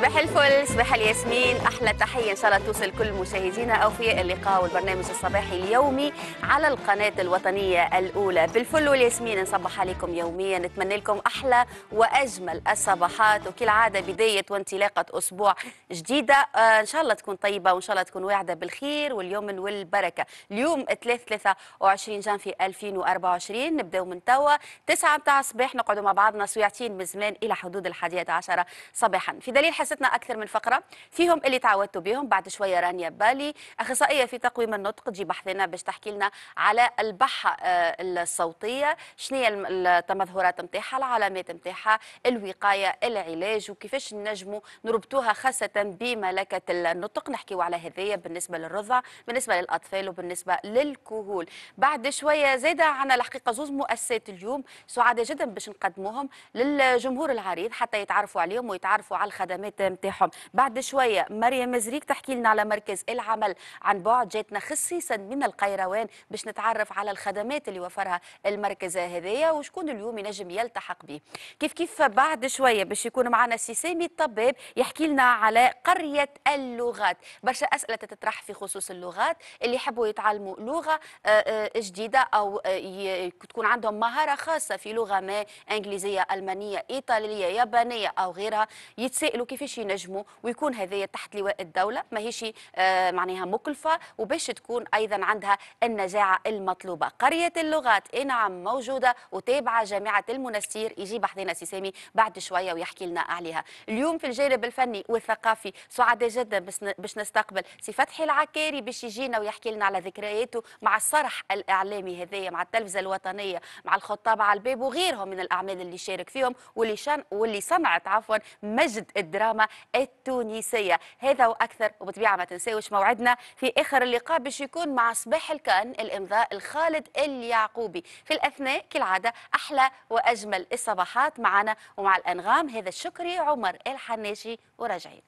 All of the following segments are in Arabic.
صباح الفل صباح الياسمين احلى تحيه ان شاء الله توصل كل مشاهدينا اوفياء اللقاء والبرنامج الصباحي اليومي على القناه الوطنيه الاولى بالفل والياسمين نصبح عليكم يوميا نتمنى لكم احلى واجمل الصباحات وكالعاده بدايه وانطلاقه اسبوع جديده آه ان شاء الله تكون طيبه وان شاء الله تكون واعده بالخير واليوم والبركه اليوم 3 23 جانفي 2024 نبداو من توا 9 نتاع الصباح نقعدوا مع بعضنا سويعتين من زمان الى حدود الحادية عشرة صباحا في دليل حس دراستنا اكثر من فقره فيهم اللي تعودتوا بهم بعد شويه رانيا بالي اخصائيه في تقويم النطق تجي بحثنا باش تحكي لنا على البحه آه، الصوتيه شنو هي التمظهرات نتاعها العلامات نتاعها الوقايه العلاج وكيفاش نجموا نربطوها خاصه بملكه النطق نحكيوا على هذايا بالنسبه للرضع بالنسبه للاطفال وبالنسبه للكهول بعد شويه زاده عن الحقيقه زوز مؤسسات اليوم سعاده جدا باش نقدموهم للجمهور العريض حتى يتعرفوا عليهم ويتعرفوا على الخدمات نتاعهم بعد شويه مريم مزريك تحكي لنا على مركز العمل عن بعد جاتنا خصيصا من القيروان باش نتعرف على الخدمات اللي وفرها المركز هذايا وشكون اليوم ينجم يلتحق به كيف كيف بعد شويه باش يكون معنا سيسامي سامي الطباب يحكي لنا على قريه اللغات برشا اسئله تطرح في خصوص اللغات اللي يحبوا يتعلموا لغه آه، آه، جديده او آه، تكون عندهم مهاره خاصه في لغه ما انجليزيه المانيه ايطاليه يابانيه او غيرها يتسائلوا كيفاش باش ينجموا ويكون هذايا تحت لواء الدوله ماهيش آه، معناها مكلفه وباش تكون ايضا عندها النجاعه المطلوبه قريه اللغات اي نعم موجوده وتابعه جامعه المنستير يجيب سي سامي بعد شويه ويحكي لنا عليها اليوم في الجانب الفني والثقافي سعداء جدا باش نستقبل سي فتحي العكاري باش يجينا ويحكي لنا على ذكرياته مع الصرح الاعلامي هذايا مع التلفزه الوطنيه مع الخطاب على الباب وغيرهم من الاعمال اللي شارك فيهم واللي شن واللي صنعت عفوا مجد الدراما الحكومة التونسية هذا وأكثر وبطبيعة ما تنساوش موعدنا في آخر اللقاء باش يكون مع صباح الكان الإمضاء الخالد اليعقوبي في الأثناء كالعادة أحلى وأجمل الصباحات معنا ومع الأنغام هذا الشكري عمر الحناشي وراجعين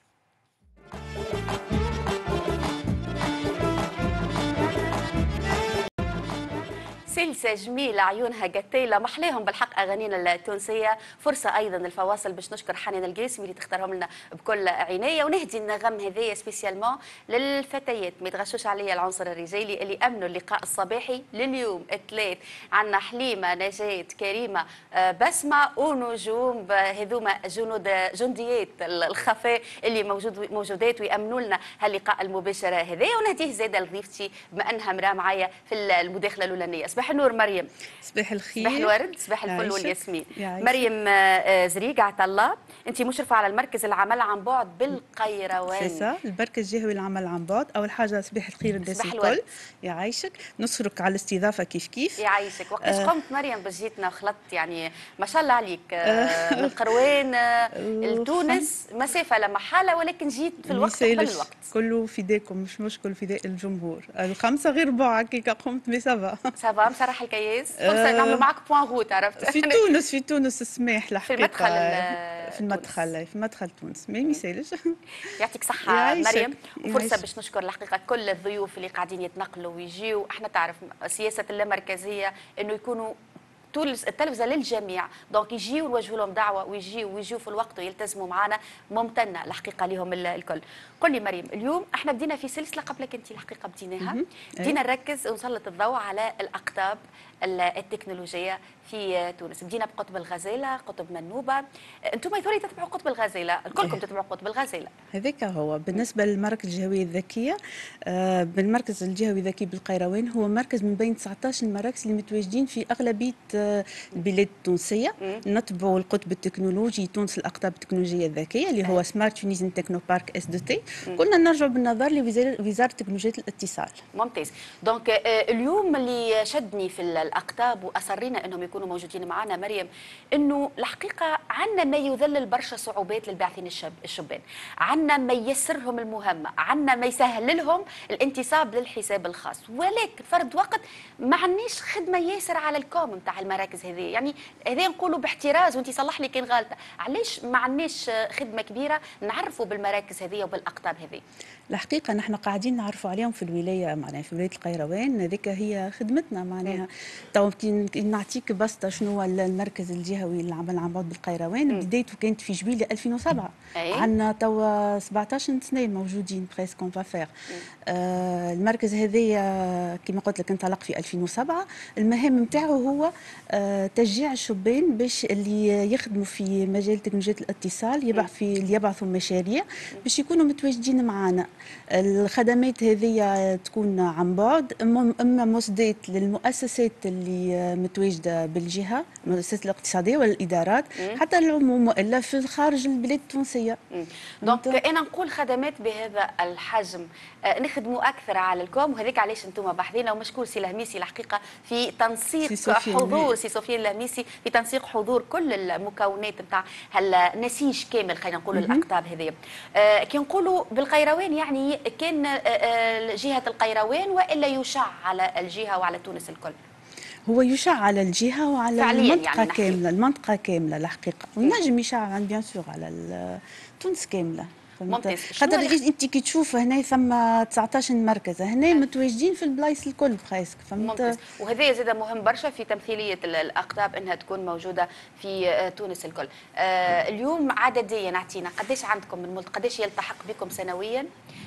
سلسة جميلة عيونها قتيلة محليهم بالحق أغانينا التونسية فرصة أيضا الفواصل باش نشكر حنان القاسمي اللي تختارهم لنا بكل عناية ونهدي النغم هذايا سبيسيالمون للفتيات ما يتغشوش عليا العنصر الرجالي اللي أمنوا اللقاء الصباحي لليوم الثلاث عندنا حليمة نجاة كريمة آه، بسمة ونجوم هذوما جنود جنديات الخفاء اللي موجود موجودات ويأمنوا لنا هاللقاء المباشر هذايا ونهديه زادة لضيفتي بما أنها مرا معايا في المداخلة الأولانية صباح النور مريم صباح الخير صباح الورد صباح الفل والياسمين مريم عطا آه، آه، عطلة انت مشرفه على المركز العمل عن بعد بالقيروان سيسا المركز الجهوي العمل عن بعد اول حاجه صباح الخير الناس الكل يعيشك نشكرك على الاستضافه كيف كيف يعيشك وقتاش آه. قمت مريم بجيتنا وخلطت يعني ما شاء الله عليك آه. آه. من القروان لتونس مسافه لا محاله ولكن جيت في الوقت في الوقت كله فداكم مش مشكل فداء الجمهور الخمسه غير بعض كي قمت بسبعه سافا مسرح الكياس آه، فرصه أه نعملوا معك بوان غوت عرفت في تونس في تونس سماح لحقيقة في المدخل في المدخل في مدخل تونس ما يسالش يعطيك صحه مريم وفرصه باش نشكر الحقيقه كل الضيوف اللي قاعدين يتنقلوا ويجيوا احنا تعرف سياسه اللامركزيه انه يكونوا تونس التلفزه للجميع دونك يجيو نوجهوا لهم دعوه ويجيو ويجيو في الوقت ويلتزموا معنا ممتنه الحقيقه لهم الكل قل لي مريم اليوم احنا بدينا في سلسله قبلك انت الحقيقه بديناها إيه. بدينا نركز ونسلط الضوء على الاقطاب التكنولوجية في تونس بدينا بقطب الغزالة قطب منوبة أنتم يثوري تتبعوا قطب الغزالة كلكم إيه. تتبعوا قطب الغزالة هذاك هو بالنسبة للمراكز الجهوية الذكية آه، بالمركز الجهوي الذكي بالقيروان هو مركز من بين 19 المراكز اللي متواجدين في أغلبية آه، البلاد التونسية نتبعوا القطب التكنولوجي تونس الأقطاب التكنولوجية الذكية اللي هو سمارت تونيزن تكنو بارك اس دو تي كنا نرجع بالنظر لوزارة تكنولوجيا الاتصال ممتاز دونك آه، اليوم اللي شدني في الاقطاب واصرينا انهم يكونوا موجودين معنا مريم انه الحقيقه عندنا ما يذلل برشا صعوبات للباعثين الشبان عندنا ما يسرهم المهمه عندنا ما يسهل لهم الانتصاب للحساب الخاص ولكن فرد وقت ما عنيش خدمه ياسر على الكوم نتاع المراكز هذه يعني هذا نقولوا باحتراز وانت صلح لي كان غلطه علاش ما عنيش خدمه كبيره نعرفوا بالمراكز هذه وبالاقطاب هذه الحقيقه نحن قاعدين نعرفوا عليهم في الولايه معناها في ولايه القيروان هذيك هي خدمتنا معناها تو نعطيك بسطه شنو هو المركز الجهوي اللي عمل بعد بالقيروان بدايته كانت في جويليه 2007 عندنا توا 17 سنه موجودين بريسك اون فافير آه المركز هذايا كما قلت لك انطلق في 2007 المهام نتاعو هو آه تشجيع الشبان باش اللي يخدموا في مجال تكنولوجيا الاتصال يبعث في يبعثوا مشاريع باش يكونوا متواجدين معانا الخدمات هذه تكون عن بعد اما مصدات للمؤسسات اللي متواجده بالجهه المؤسسات الاقتصاديه والادارات مم. حتى العموم والا في خارج البلاد التونسيه دونك انا نقول خدمات بهذا الحجم آه، نخدموا اكثر على الكوم وهذيك علاش انتم باحثين ومشكور سي لهميسي الحقيقه في تنسيق سي حضور سي سفيان لهميسي في تنسيق حضور كل المكونات نتاع النسيج كامل خلينا نقول الاقطاب هذه آه، كي نقولوا بالقيروان يعني يعني كان آه، آه، جهه القيروان والا يشع على الجهه وعلى تونس الكل هو يشع على الجهه وعلى يعني المنطقه يعني كامله المنطقه كامله الحقيقه ونجم يشع بيان سور على تونس كامله ممتاز خاطر انت كي تشوف هنا ثم 19 مركز هنا متواجدين في البلايص الكل بريسك فهمت ممتاز وهذا زاد مهم برشا في تمثيليه الاقطاب انها تكون موجوده في آه، تونس الكل آه اليوم عدديا نعطينا قداش عندكم من ملت قداش يلتحق بكم سنويا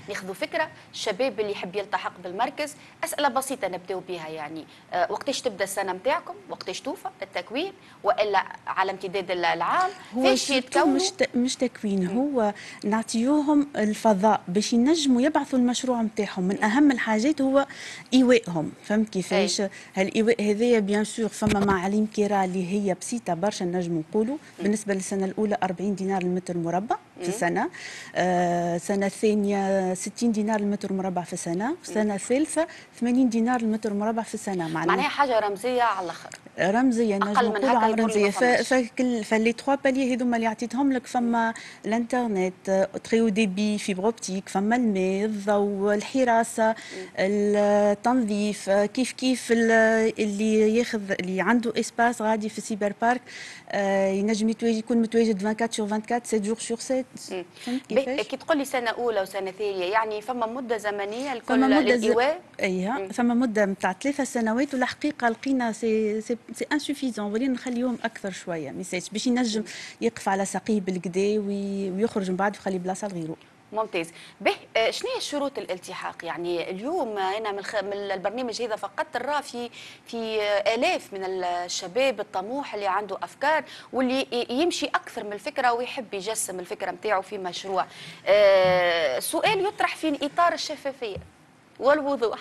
ناخذوا فكره الشباب اللي يحب يلتحق بالمركز اسئله بسيطه نبداو بها يعني آه وقتاش تبدا السنه نتاعكم وقتاش توفى التكوين والا على امتداد العام هو فاش يتكون مش مش تكوين هو نعطي يوجهوهم الفضاء باش ينجموا يبعثوا المشروع نتاعهم من اهم الحاجات هو ايوائهم فهمت كيفاش هالايواء هذايا بيان سور فما معاليم كيرا اللي هي بسيطه برشا نجموا نقولوا بالنسبه للسنه الاولى 40 دينار المتر مربع في السنه آه الثانيه 60 دينار المتر مربع في السنه السنه الثالثه 80 دينار المتر مربع في السنه معناها حاجه رمزيه على الاخر رمزيه نجم نقولوا عن رمزيه فكل فلي تخوا بالي هذوما اللي عطيتهم لك فما الانترنت او ديبي فيبر اوبتيك فما الماء الضوء الحراسه التنظيف كيف كيف اللي ياخذ اللي عنده اسباس غادي في السيبر بارك ينجم يكون متواجد 24 سور 24 7 جور سور 7 كي تقول لي سنه اولى وسنه ثانيه يعني فما مده زمنيه لكل فما مده ايها فما مده نتاع ثلاثة سنوات والحقيقه لقينا سي سي انسوفيزون ولينا نخليهم اكثر شويه ميساج باش ينجم يقف على ساقيه بالكدا ويخرج من بعد ويخلي بلاصه لغيره ممتاز به آه، شنو هي شروط الالتحاق يعني اليوم هنا من, من البرنامج هذا فقط نرى في في آه، الاف من الشباب الطموح اللي عنده افكار واللي يمشي اكثر من الفكره ويحب يجسم الفكره نتاعو في مشروع آه، سؤال يطرح في اطار الشفافيه والوضوح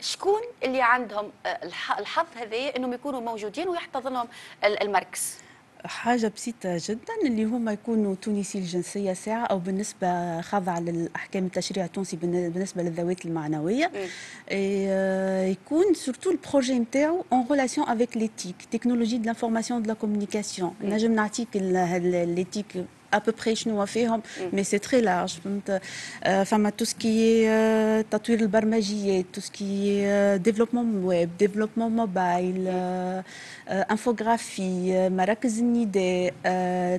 شكون اللي عندهم الحظ هذايا انهم يكونوا موجودين ويحتضنهم المركز حاجة بسيطة جدا اللي هما يكونوا تونسي الجنسية ساعة أو بالنسبة خاضعة للأحكام التشريع التونسي بالنسبة للذوات المعنوية euh, يكون سورتو البروجي نتاعو اون ريلاسيون افيك ليتيك تكنولوجي دو لافورماسيون دو لا كومونيكاسيون نجم نعطيك ليتيك à peu près fait, mais c'est très large. tout ce qui est tatouage le tout ce qui est développement web, développement mobile, infographie,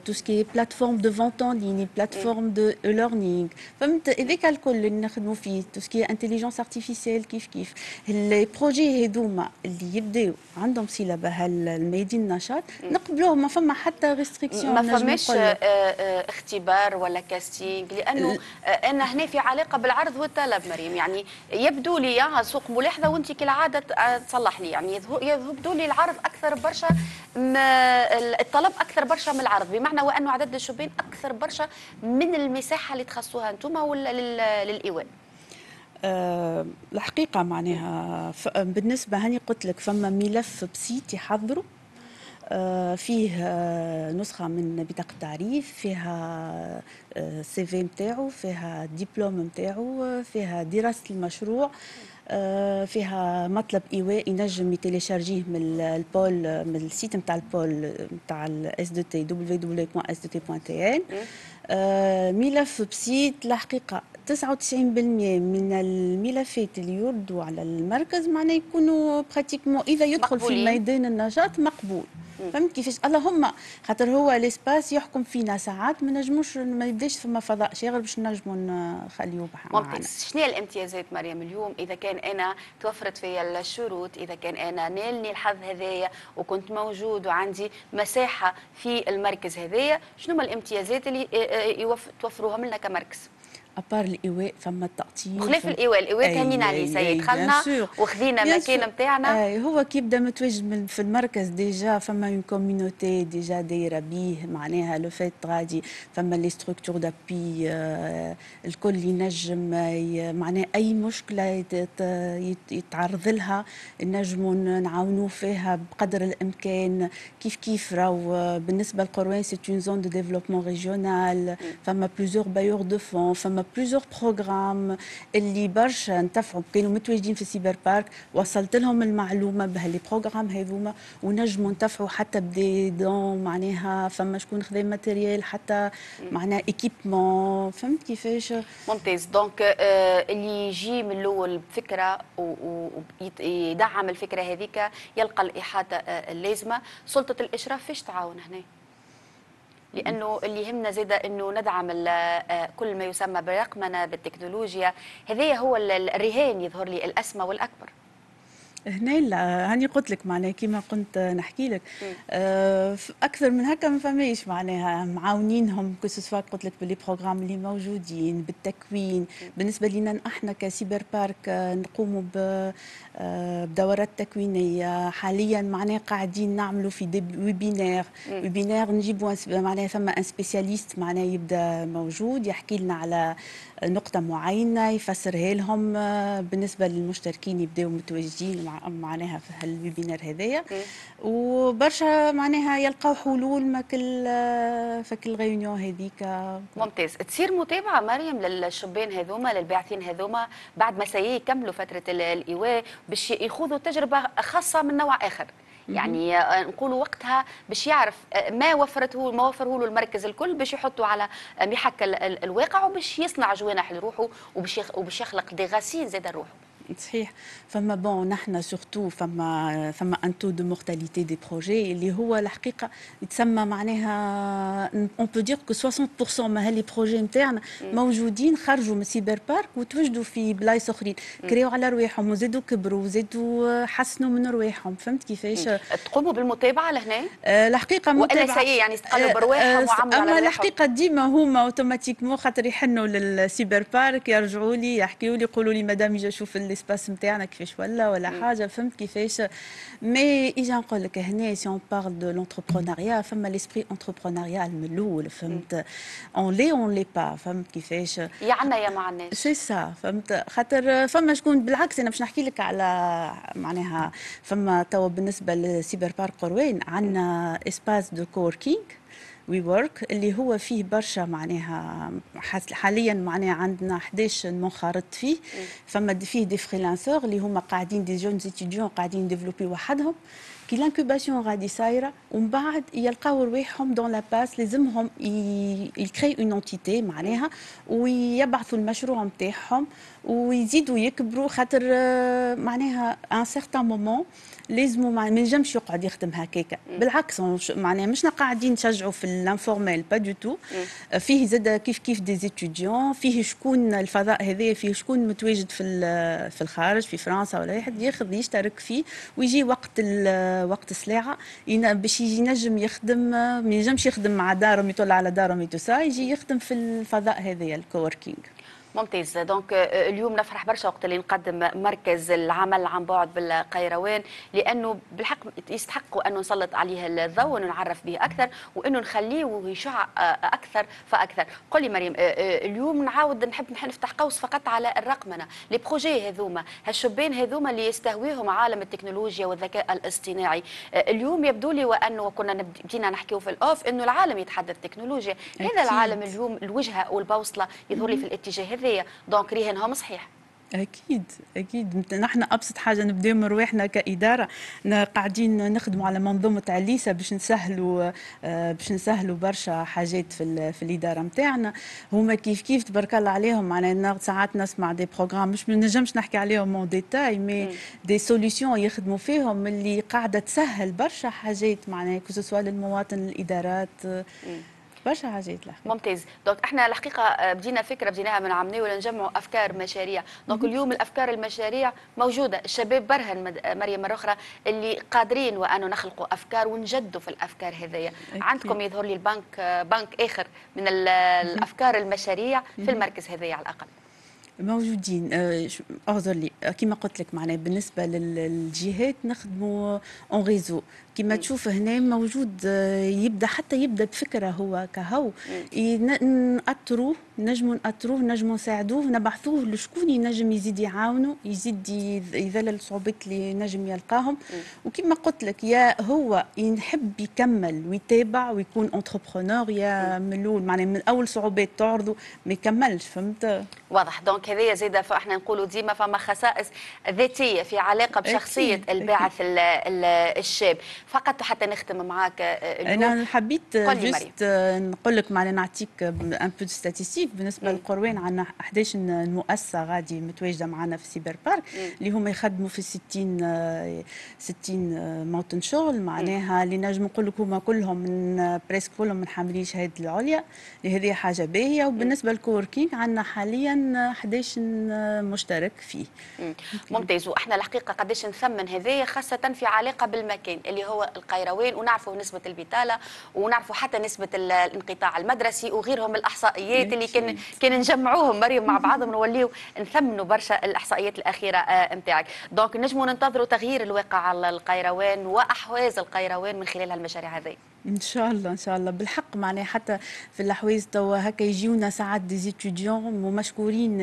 tout ce qui est plateforme de vente en ligne, plateforme de e-learning. tout ce qui est intelligence artificielle, kif kif. Les projets et la آه، اختبار ولا كاستينج لانه آه، انا هنا في علاقه بالعرض والطلب مريم يعني يبدو لي سوق ملاحظه وانت كالعاده آه، تصلح لي يعني يبدو لي العرض اكثر برشا الطلب اكثر برشا من العرض بمعنى وانه عدد الشبان اكثر برشا من المساحه اللي تخصوها انتم ولا للايوان أه الحقيقة معناها بالنسبة هاني قلت لك فما ملف بسيط حضره آه، فيه آه، نسخه من بطاقه تعريف فيها سي آه، في نتاعو فيها ديبلوم نتاعو فيها دراسه المشروع فيها مطلب ايواء ينجم يتيليشارجيه من البول من السيت نتاع البول نتاع الاس دو تي دو wwws تي ان ملف بسيط لا حقيقه 99% من الملفات اللي يردوا على المركز معناه يكونوا براتيكمون اذا يدخل مقبولين. في ميدان النشاط مقبول فهمت كيفاش اللهم خاطر هو ليسباس يحكم فينا ساعات ما نجموش ما يبداش فما فضاء شاغل باش نجموا نخليوه معنا شنو هي الامتيازات مريم اليوم اذا كان انا توفرت فيا الشروط اذا كان انا نالني الحظ هذايا وكنت موجود وعندي مساحه في المركز هذايا شنو هما الامتيازات اللي آه، آه، توفروها لنا كمركز ابار الايواء فما التقطير خلاف فم... الايواء الايواء تهنينا عليه سيد خلنا وخذينا المكان نتاعنا اي هو كي يبدا متواجد في المركز ديجا فما اون كوميونيتي ديجا دايره بيه معناها لو فيت غادي فما لي ستركتور دابي الكل ينجم معناها اي مشكله يتعرض لها نجموا نعاونوه فيها بقدر الامكان كيف كيف راهو بالنسبه للقروان سي اون زون دو ديفلوبمون ريجيونال فما بلوزور بايور دو فون فما بليزيوغ بروغرام اللي برشا انتفعوا كانوا متواجدين في السيبر بارك وصلت لهم المعلومه بهاللي بروغرام هذوما ونجموا نتفعوا حتى بدي دون معناها فما شكون خذا ماتيريال حتى معناها ايكيبمون فهمت كيفاش ممتاز دونك آه، اللي يجي من الاول بفكره ويدعم الفكره هذيك يلقى الاحاطه آه، اللازمه سلطه الاشراف فاش تعاون هنا لانه اللي يهمنا زيدا انه ندعم آه، كل ما يسمى بالرقمنه بالتكنولوجيا هذا هو الرهان يظهر لي الاسمى والاكبر هنا لا هاني قلت لك معناها كيما كنت نحكي لك آه، اكثر من هكا ما فماش معناها معاونينهم كوسوسوا قلت لك باللي بروغرام اللي موجودين بالتكوين بالنسبه لنا احنا كسيبر بارك آه، نقوموا آه، بدورات تكوينيه حاليا معناها قاعدين نعملوا في دي ويبينار ويبينار نجيبوا معناها ثم ان سبيسياليست معناها يبدا موجود يحكي لنا على نقطة معينة يفسرها لهم آه، بالنسبة للمشتركين يبداوا متواجدين معناها في هالويبينار هذايا وبرشا معناها يلقاو حلول ما كل آه، فكل غيونيون هذيك ممتاز تصير متابعة مريم للشبان هذوما للباعثين هذوما بعد ما سيكملوا فترة الإيواء باش ياخذوا تجربة خاصة من نوع آخر يعني آه، نقول وقتها باش يعرف آه، ما وفرته ما وفره له المركز الكل باش يحطه على آه، محك الواقع وباش يصنع جوانح لروحه وباش يخلق دي غاسين زاد روحه صحيح فما بون نحن سورتو فما فما ان تو دو مورتاليتي دي بروجي اللي هو الحقيقه يتسمى معناها اون بو دير كو 60% من هالي بروجي نتاعنا موجودين خرجوا من سيبر بارك وتوجدوا في بلايص اخرين كريوا على رواحهم وزادوا كبروا وزادوا حسنوا من رواحهم فهمت كيفاش تقوموا بالمتابعه لهنا آه، الحقيقه متابعه والا سي يعني استقلوا آه، برواحهم آه، وعملوا اما الحقيقه ديما هما اوتوماتيكمون خاطر يحنوا للسيبر بارك يرجعوا لي يحكيوا لي يقولوا لي مدام جا شوف اللي ليسباس نتاعنا كيفاش ولا ولا حاجه فهمت كيفاش مي اجا نقول لك هنا سي اون بارل دو لونتربرونيا فما ليسبري انتربرونيريال من الاول فهمت اون لي اون لي با فهمت كيفاش يا عنا يا ما عناش سي سا فهمت خاطر فما euh, شكون بالعكس انا باش نحكي لك على معناها فما توا بالنسبه لسيبر بارك قروين عندنا اسباس دو كوركينغ وي ورك اللي هو فيه برشا معناها حاليا معناها عندنا 11 منخرط فيه فما فيه دي فريلانسور اللي هما قاعدين دي جون ستوديون قاعدين ديفلوبي وحدهم كي لانكوباسيون غادي صايره ومن بعد يلقاو رواحهم دون لاباس لازمهم يكري اون انتيتي معناها ويبعثوا المشروع نتاعهم ويزيدوا يكبروا خاطر آه، معناها ان سيغتان مومون لازم ما ينجمش يقعد يخدم هكاك بالعكس معناها مش قاعدين نشجعوا في الانفورمال با دو تو فيه زاد كيف كيف دي زيتوديون فيه شكون الفضاء هذا فيه شكون متواجد في في الخارج في فرنسا ولا حد ياخذ يشترك فيه ويجي وقت وقت السلاعه باش يجي نجم يخدم ما ينجمش يخدم مع دارهم يطلع على دارهم يتوسا يجي يخدم في الفضاء هذايا الكووركينغ ممتاز دونك آه، اليوم نفرح برشا وقت اللي نقدم مركز العمل عن بعد بالقيروان لانه بالحق يستحق انه نسلط عليه الضوء ونعرف به اكثر وانه نخليه يشع آه، اكثر فاكثر قل لي مريم آه، اليوم نعاود نحب نفتح قوس فقط على الرقمنه لي بروجي هذوما هالشبان هذوما اللي يستهويهم عالم التكنولوجيا والذكاء الاصطناعي اليوم يبدو لي وانه كنا بدينا نحكيو في الاوف انه العالم يتحدث تكنولوجيا هذا العالم اليوم الوجهه والبوصله يظهر لي في الاتجاه هذا هذايا دونك راهنهم صحيح اكيد اكيد نحن ابسط حاجه نبداو من رواحنا كاداره قاعدين نخدموا على منظومه عليسه باش نسهلوا آه، باش نسهلوا برشا حاجات في في الاداره نتاعنا هما كيف كيف تبارك الله عليهم معناها ساعات نسمع دي بروغرام مش ما نجمش نحكي عليهم اون ديتاي مي دي سوليسيون يخدموا فيهم اللي قاعده تسهل برشا حاجات معناها كو سوا للمواطن الادارات مم. برشا حاجات الحقيقه ممتاز دونك احنا الحقيقه آه، بدينا فكره بديناها من عمني ولا نجمعوا افكار مشاريع دونك اليوم الافكار المشاريع موجوده الشباب برهن آه، مريم مره اخرى اللي قادرين وانه نخلقوا افكار ونجدوا في الافكار هذيا عندكم يظهر لي البنك آه، بنك اخر من الافكار المشاريع في المركز هذايا على الاقل موجودين اعذر لي كما قلت لك معناها بالنسبه للجهات نخدموا اون ريزو كما تشوف هنا موجود آه، يبدا حتى يبدا بفكره هو كهو نأطروه نجمو نأطروه نجمو نساعدوه نبعثوه لشكون ينجم يزيد يعاونه يزيد يذلل الصعوبات اللي نجم يلقاهم وكما قلت لك يا هو يحب يكمل ويتابع ويكون اونتربرونور يا ملول معناها من اول صعوبات تعرضه ما يكملش فهمت واضح دونك هذايا زاده فاحنا نقولوا ديما فما خصائص ذاتيه في علاقه بشخصيه الباعث الشاب فقط حتى نختم معاك آه، آه، انا حبيت جست آه، نقول لك معنا نعطيك ان بو ستاتيستيك بالنسبه للقروان عندنا 11 مؤسسه غادي متواجده معنا في سيبر بارك اللي هما يخدموا في 60 60 موطن شغل معناها اللي نجم نقول لك هما كلهم من بريسك كلهم من حاملين شهاده العليا هذه حاجه باهيه وبالنسبه للكوركينج عندنا حاليا 11 مشترك فيه ممتاز واحنا الحقيقه قداش نثمن هذايا خاصه في علاقه بالمكان اللي هو هو القيروان ونعرفوا نسبه البطاله ونعرفوا حتى نسبه الانقطاع المدرسي وغيرهم الاحصائيات اللي كان كان نجمعوهم مريم مع بعضهم نوليو نثمنوا برشا الاحصائيات الاخيره آه، نتاعك دونك نجموا ننتظروا تغيير الواقع على القيروان واحواز القيروان من خلال هالمشاريع هذه ان شاء الله ان شاء الله بالحق معناها حتى في الحوايج توا هكا يجيونا ساعات ديزيتيديون ومشكورين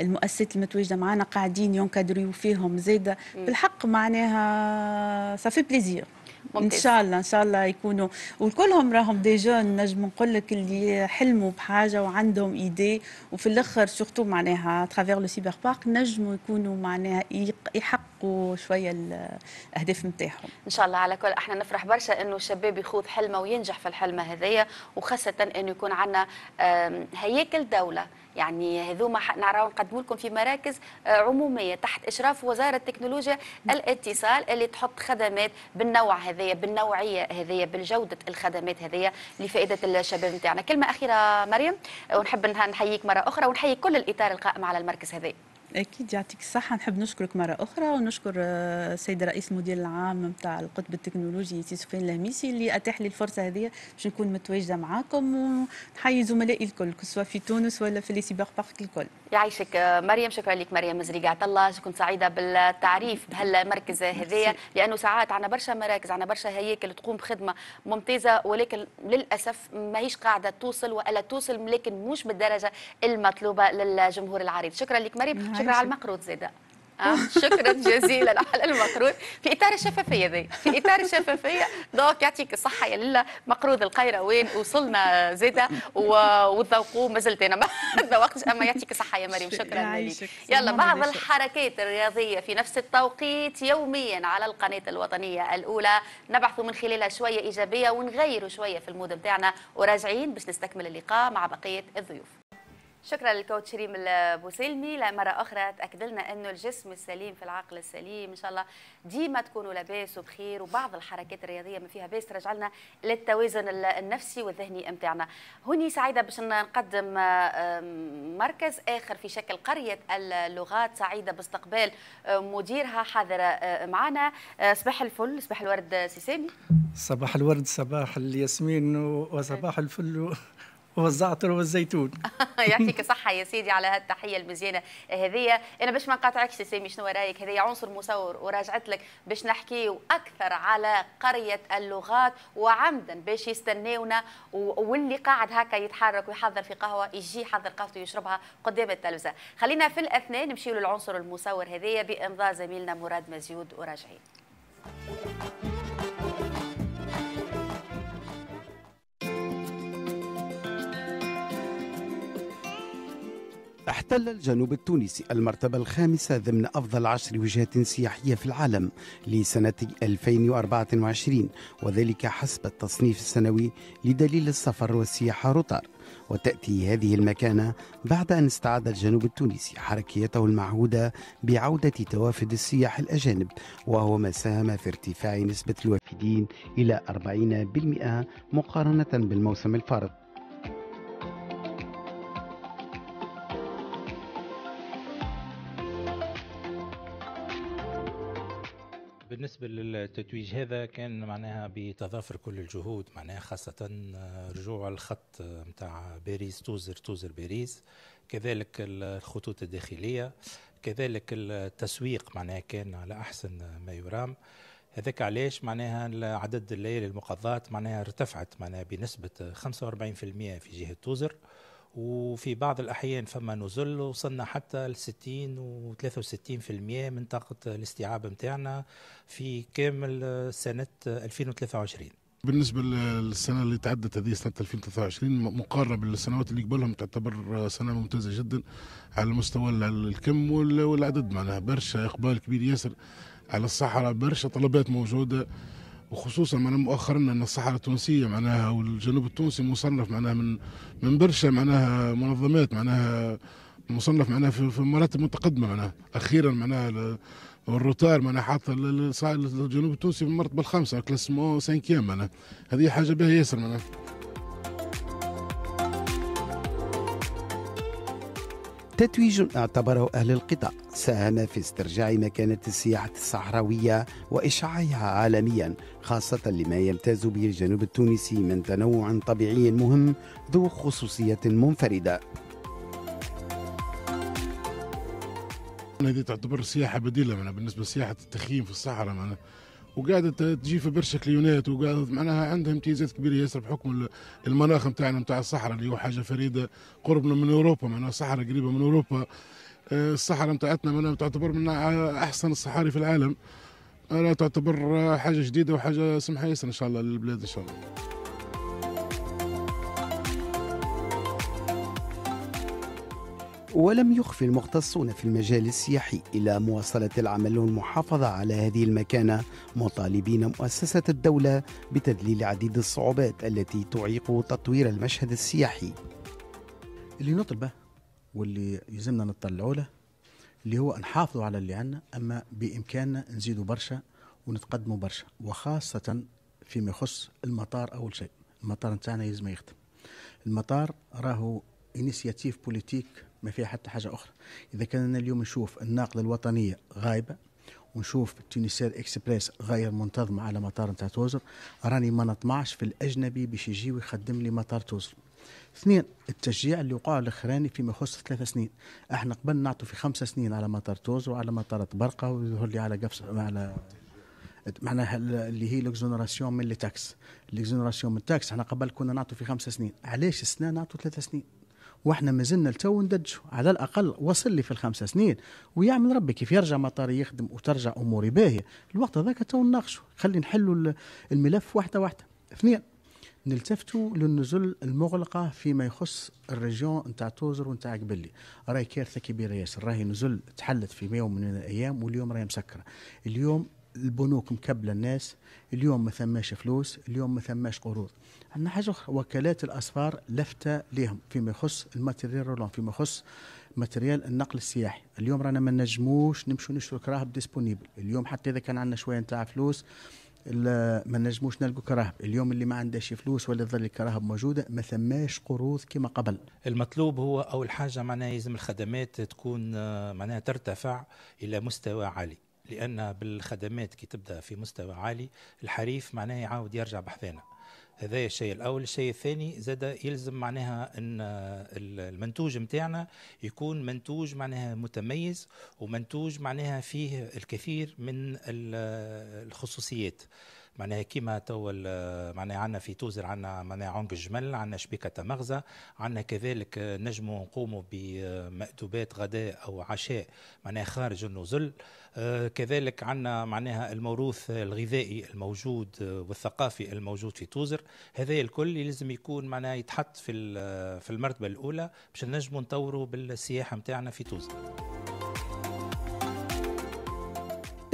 المؤسسات المتواجده معنا قاعدين ينكادريو فيهم زيدا بالحق معناها صافي بليزير ممتاز. ان شاء الله ان شاء الله يكونوا وكلهم راهم دي جون نجم نقول لك اللي حلموا بحاجه وعندهم ايدي وفي الاخر سورتو معناها ترافير لو سيبر بارك نجموا يكونوا معناها يحققوا شويه الاهداف نتاعهم ان شاء الله على كل احنا نفرح برشا انه الشباب يخوض حلمه وينجح في الحلمه هذيا وخاصه انه يكون عندنا هياكل دوله يعني هذوما نعرفوا نقدموا لكم في مراكز آه، عموميه تحت اشراف وزاره تكنولوجيا الاتصال اللي تحط خدمات بالنوع هذايا بالنوعيه هذايا بالجوده الخدمات هذايا لفائده الشباب نتاعنا كلمه اخيره مريم ونحب نحييك مره اخرى ونحيي كل الاطار القائم على المركز هذايا اكيد يعطيك الصحه نحب نشكرك مره اخرى ونشكر آه، السيد رئيس المدير العام نتاع القطب التكنولوجي سي سفيان الهميسي اللي اتاح لي الفرصه هذه باش نكون متواجده معاكم ونحيي زملائي الكل سواء في تونس ولا في لي سيبر بارك الكل يعيشك آه، مريم شكرا لك مريم مزري قاعد الله كنت سعيده بالتعريف بهالمركز هذايا لانه ساعات عندنا برشا مراكز عندنا برشا هياكل تقوم بخدمه ممتازه ولكن للاسف ماهيش قاعده توصل والا توصل لكن مش بالدرجه المطلوبه للجمهور العريض شكرا لك مريم شكرا على المقروض زاده آه شكرا جزيلا على المقروض في اطار الشفافيه ذي في اطار الشفافيه دوك يعطيك الصحه يا لله مقروض القيره وين وصلنا زاده ما زلت انا ما ذوقتش اما يعطيك الصحه يا مريم شكرا لك يلا بعض الحركات الرياضيه في نفس التوقيت يوميا على القناه الوطنيه الاولى نبعث من خلالها شويه ايجابيه ونغيروا شويه في المود بتاعنا وراجعين باش نستكمل اللقاء مع بقيه الضيوف شكرا للكوتش ريم البوسيلمي لمره اخرى تاكد لنا انه الجسم السليم في العقل السليم ان شاء الله ديما تكونوا لاباس وبخير وبعض الحركات الرياضيه ما فيها باس ترجع لنا للتوازن النفسي والذهني امتعنا هوني سعيده باش نقدم مركز اخر في شكل قريه اللغات سعيده باستقبال مديرها حاضره معنا آه، صباح الفل صباح الورد سيسامي صباح الورد صباح الياسمين وصباح الفل والزعتر والزيتون يعطيك الصحة يا سيدي على هالتحية المزيانة هذيا أنا باش ما نقاطعكش سامي شنو رايك هذيا عنصر مصور وراجعت لك باش نحكيو أكثر على قرية اللغات وعمدا باش يستناونا واللي قاعد هكا يتحرك ويحضر في قهوة يجي يحضر قهوته يشربها قدام التلفزة خلينا في الأثناء نمشيو للعنصر المصور هذيا بإمضاء زميلنا مراد مزيود وراجعين احتل الجنوب التونسي المرتبة الخامسة ضمن أفضل عشر وجهات سياحية في العالم لسنة 2024 وذلك حسب التصنيف السنوي لدليل السفر والسياحة روتار وتأتي هذه المكانة بعد أن استعاد الجنوب التونسي حركيته المعهودة بعودة توافد السياح الأجانب وهو ما ساهم في ارتفاع نسبة الوافدين إلى 40% مقارنة بالموسم الفارط بالنسبة للتتويج هذا كان معناها بتظافر كل الجهود معناها خاصة آه، رجوع الخط آه، متاع باريس توزر توزر باريس كذلك الخطوط الداخلية كذلك التسويق معناها كان على أحسن ما يرام هذاك علاش معناها عدد الليالي المقضات معناها ارتفعت معناها بنسبة 45% في جهة توزر وفي بعض الأحيان فما نزل وصلنا حتى ل 60 و 63% من طاقة الاستيعاب نتاعنا في كامل سنة 2023 بالنسبه للسنه اللي تعدت هذه سنه 2023 مقارنه بالسنوات اللي قبلهم تعتبر سنه ممتازه جدا على مستوى الكم والعدد معناها برشا اقبال كبير ياسر على الصحراء برشا طلبات موجوده وخصوصا معناها مؤخرا ان الصحراء التونسيه معناها والجنوب التونسي مصنف معناها من من برشا معناها منظمات معناها مصنف معناها في مراتب متقدمه معناها اخيرا معناها الروتار معناها حاطه الجنوب التونسي في المرتبه الخامسه كلاسمون سانكيام معناها هذه حاجه بها ياسر معناها تتويج اعتبره أهل القطاع ساهم في استرجاع مكانة السياحة الصحراوية وإشعاعها عالميا خاصة لما يمتاز به الجنوب التونسي من تنوع طبيعي مهم ذو خصوصية منفردة هذه تعتبر سياحة بديلة بالنسبة لسياحة التخييم في الصحراء معناها وقاعده تجي في برشا كليونات وقاعده معناها عندها امتيازات كبيره ياسر بحكم المناخ نتاعنا نتاع الصحراء اللي هو حاجه فريده قربنا من اوروبا معناها الصحراء قريبه من اوروبا آه، الصحراء نتاعتنا معناها تعتبر من احسن الصحاري في العالم لا تعتبر حاجه جديده وحاجه سمحه ياسر ان شاء الله للبلاد ان شاء الله ولم يخف المختصون في المجال السياحي إلى مواصلة العمل والمحافظة على هذه المكانة مطالبين مؤسسة الدولة بتذليل عديد الصعوبات التي تعيق تطوير المشهد السياحي اللي نطلبه واللي يلزمنا نطلعوا له اللي هو نحافظوا على اللي عندنا أما بإمكاننا نزيدوا برشا ونتقدموا برشا وخاصة فيما يخص المطار أول شيء المطار نتاعنا يلزم يخدم المطار راهو انيسياتيف بوليتيك ما فيها حتى حاجه اخرى اذا كان أنا اليوم نشوف الناقله الوطنيه غايبه ونشوف تونسير اكسبريس غير منتظمه على مطار نتاع توزر راني ما نطمعش في الاجنبي باش يجي ويخدم لي مطار توزر اثنين التشجيع اللي وقع الاخراني فيما يخص ثلاث سنين احنا قبل نعطوا في خمسة سنين على مطار توزر وعلى مطار برقة ويظهر لي على قفص على معناها اللي هي لوكزونراسيون من لي تاكس لوكزونراسيون من تاكس احنا قبل كنا نعطوا في خمسة سنين علاش السنه نعطوا ثلاث سنين واحنا ما زلنا لتو ندج على الاقل وصل لي في الخمسه سنين ويعمل ربي كيف يرجع مطار يخدم وترجع اموري باهيه الوقت هذاك تو نناقشوا خلي نحلوا الملف واحده واحده اثنين نلتفتوا للنزل المغلقة فيما يخص الريجيون نتاع توزر ونتاع قبلي راهي كارثة كبيرة ياسر راهي نزل تحلت في يوم من الأيام واليوم راهي مسكرة اليوم البنوك مكبله الناس اليوم ما ثماش فلوس اليوم ما ثماش قروض عندنا حاجه اخرى وكالات الاسفار لافته لهم فيما يخص الماتيريال رولون فيما يخص ماتريال النقل السياحي اليوم رانا ما نجموش نمشوا نشرو كراهب ديسبونيبل اليوم حتى اذا كان عندنا شويه نتاع فلوس ما نجموش نلقوا كراهب اليوم اللي ما عندهش فلوس ولا تظل الكراهب موجوده ما ثماش قروض كما قبل المطلوب هو اول حاجه معناها يلزم الخدمات تكون معناها ترتفع الى مستوى عالي لان بالخدمات كي تبدا في مستوى عالي الحريف معناه يعاود يرجع بحذانا هذا الشيء الاول الشيء الثاني زاد يلزم معناها ان المنتوج نتاعنا يكون منتوج معناها متميز ومنتوج معناها فيه الكثير من الخصوصيات معناها كيما تو معناها عندنا في توزر عندنا معناها عنق الجمل عندنا شبيكة مغزى عندنا كذلك نجموا نقوموا بمأدوبات غداء أو عشاء معناها خارج النزل آه، كذلك عندنا معناها الموروث الغذائي الموجود والثقافي الموجود في توزر هذا الكل لازم يكون معناها يتحط في في المرتبة الأولى باش نجموا نطوروا بالسياحة نتاعنا في توزر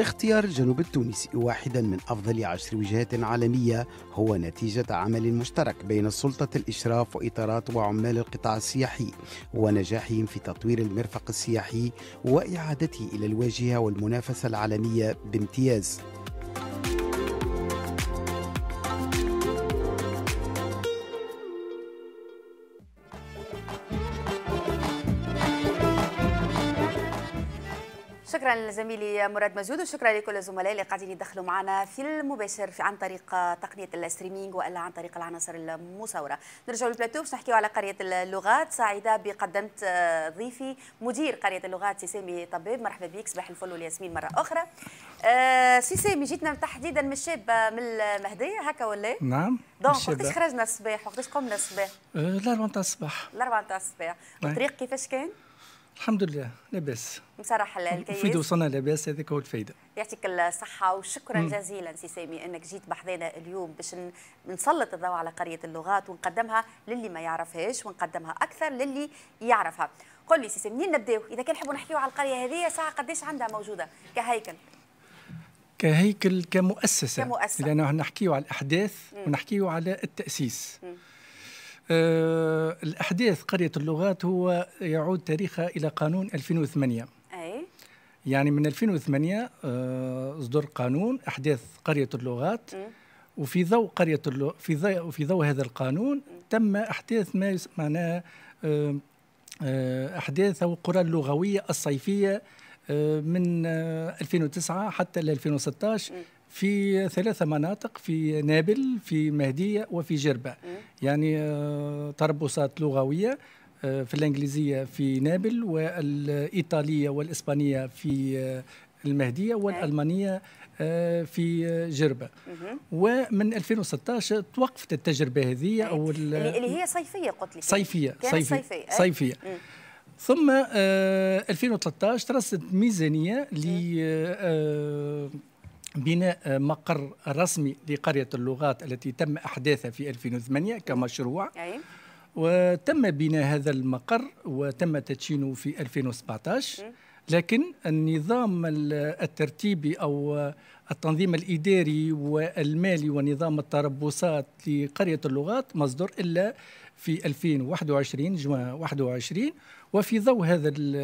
اختيار الجنوب التونسي واحدا من أفضل عشر وجهات عالمية هو نتيجة عمل مشترك بين سلطة الإشراف وإطارات وعمال القطاع السياحي ونجاحهم في تطوير المرفق السياحي وإعادته إلى الواجهة والمنافسة العالمية بامتياز. شكرا لزميلي مراد مزود وشكرا لكل الزملاء اللي قاعدين يدخلوا معنا في المباشر في عن طريق تقنيه الستريمينج والا عن طريق العناصر المصوره نرجعوا للبلاتو باش نحكيو على قريه اللغات سعيده بقدمت ضيفي مدير قريه اللغات سيسامي طبيب مرحبا بك صباح الفل والياسمين مره اخرى سي آه، سيسامي جيتنا تحديدا من الشابه من المهديه هكا ولا نعم دونك وقتاش خرجنا الصباح وقتاش قمنا الصباح آه، الاربعه نتاع الصباح الاربعه نتاع الصباح نعم. الطريق كيفاش كان الحمد لله لاباس بصراحه الكيس في وصلنا لاباس هذاك هو الفايده يعطيك الصحه وشكرا مم. جزيلا سي سامي انك جيت بحذانا اليوم باش نسلط الضوء على قريه اللغات ونقدمها للي ما يعرفهاش ونقدمها اكثر للي يعرفها قل لي سي سامي منين نبداو اذا كان نحبوا نحكيو على القريه هذه ساعه قديش عندها موجوده كهيكل كهيكل كمؤسسه كمؤسسه لانه نحكيو على الاحداث مم. ونحكيو على التاسيس مم. آه، الأحداث قرية اللغات هو يعود تاريخها إلى قانون 2008 أي يعني من 2008 آه، اصدر قانون أحداث قرية اللغات وفي ضوء قرية اللغ... في ضوء في ضوء هذا القانون تم أحداث ما معناه آه، أحداث أو القرى اللغوية الصيفية من 2009 حتى ل 2016 في ثلاثة مناطق في نابل في مهدية وفي جربة يعني آه، تربصات لغوية آه، في الإنجليزية في نابل والإيطالية والإسبانية في آه، المهدية والألمانية في جربة ومن 2016 توقفت التجربة هذه أو اللي هي صيفية قلت لي صيفية صيفية صيفية, صيفية. ثم 2013 ترست ميزانية ل بناء مقر رسمي لقرية اللغات التي تم أحداثها في 2008 كمشروع أي. وتم بناء هذا المقر وتم تدشينه في 2017 لكن النظام الترتيبي أو التنظيم الإداري والمالي ونظام التربصات لقرية اللغات مصدر إلا في 2021 جوان 21 وفي ضوء هذا الـ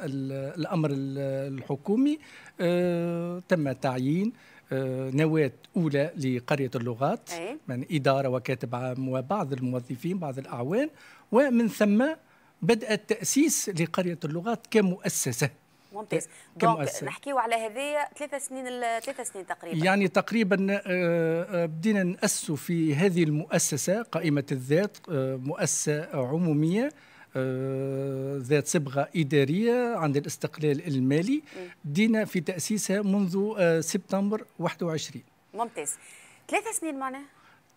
الـ الأمر الحكومي آه، تم تعيين آه، نواة أولى لقرية اللغات إيه. من إدارة وكاتب عام وبعض الموظفين بعض الأعوان ومن ثم بدأ التأسيس لقرية اللغات كمؤسسة ممتاز دونك نحكيو على هذه ثلاثة سنين ثلاثة سنين تقريبا يعني تقريبا آه، بدينا نأسسوا في هذه المؤسسة قائمة الذات مؤسسة عمومية آه، ذات صبغة إدارية عند الاستقلال المالي دينا في تأسيسها منذ آه، سبتمبر 21 ممتاز ثلاث سنين معناها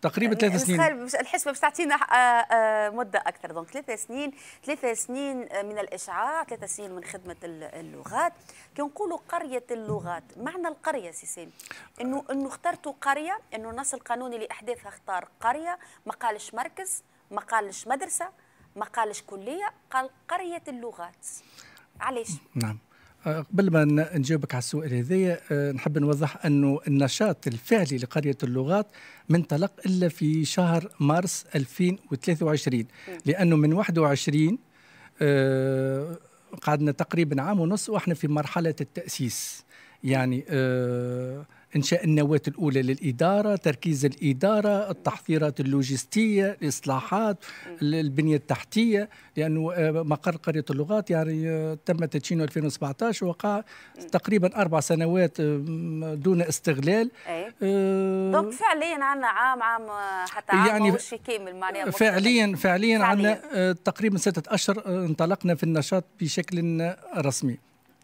تقريبا ثلاث سنين الحسبه باش تعطينا آه، مده اكثر دونك ثلاث سنين ثلاث سنين من الاشعاع ثلاث سنين من خدمه اللغات كي نقولوا قريه اللغات معنى القريه سي سامي انه انه اخترتوا قريه انه النص القانوني لاحداثها اختار قريه ما قالش مركز ما قالش مدرسه ما قالش كليه قال قريه اللغات علاش نعم آه، قبل ما نجاوبك على السؤال هذايا آه، نحب نوضح انه النشاط الفعلي لقريه اللغات ما انطلق الا في شهر مارس 2023 لانه من 21 آه، قعدنا تقريبا عام ونص واحنا في مرحله التاسيس يعني إنشاء النواة الأولى للإدارة تركيز الإدارة التحضيرات اللوجستية الإصلاحات البنية التحتية لأنه آه، مقر قرية اللغات يعني آه، تم تدشينه 2017 وقع تقريبا أربع سنوات آه، دون استغلال أي. دونك فعليا عندنا عام عام حتى عام يعني كامل فعليا فعليا عندنا تقريبا ستة أشهر انطلقنا في النشاط بشكل رسمي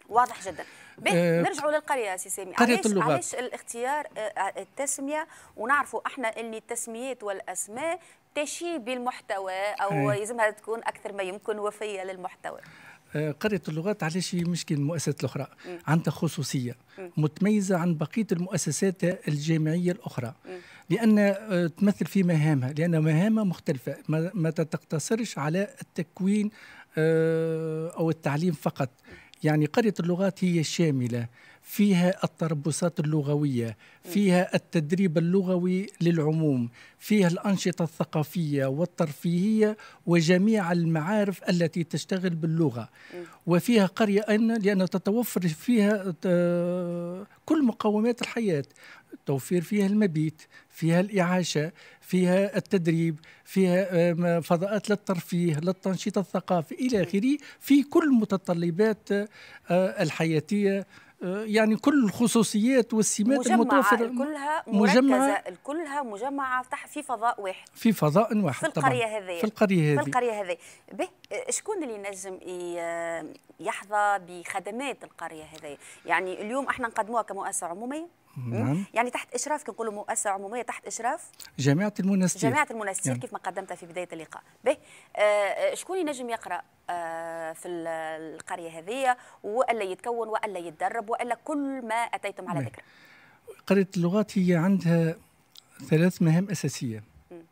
واضح جدا آه، نرجعوا للقريه سي سامي قريه اللغات علاش الاختيار آه، آه، التسميه ونعرفوا احنا ان التسميات والاسماء تشي بالمحتوى او إيه. يلزمها تكون اكثر ما يمكن وفيه للمحتوى قرية اللغات علاش مش المؤسسات الأخرى عندها خصوصية متميزة عن بقية المؤسسات الجامعية الأخرى لأن تمثل في مهامها لأن مهامها مختلفة ما تقتصرش على التكوين أو التعليم فقط يعني قرية اللغات هي الشاملة فيها التربصات اللغوية فيها التدريب اللغوي للعموم فيها الأنشطة الثقافية والترفيهية وجميع المعارف التي تشتغل باللغة وفيها قرية أن لأن تتوفر فيها آه، كل مقومات الحياة توفير فيها المبيت فيها الإعاشة فيها التدريب فيها فضاءات للترفيه للتنشيط الثقافي إلى آخره في كل متطلبات آه، الحياتية آه، يعني كل الخصوصيات والسمات مجمعة المتوفرة كلها مجمعة كلها مجمعة تحت في فضاء واحد في فضاء واحد في القرية هذه في القرية هذه في القرية هذه شكون اللي ينجم يحظى بخدمات القرية هذه يعني اليوم احنا نقدموها كمؤسسة عمومية نعم يعني تحت اشراف كنقولوا مؤسسه عموميه تحت اشراف جامعه المنستير جامعه المنستير يعني. كيف ما قدمتها في بدايه اللقاء به آه،, آه شكون ينجم يقرا آه في القريه هذه والا يتكون والا يتدرب والا كل ما اتيتم على ذكره قريه اللغات هي عندها ثلاث مهام اساسيه مم.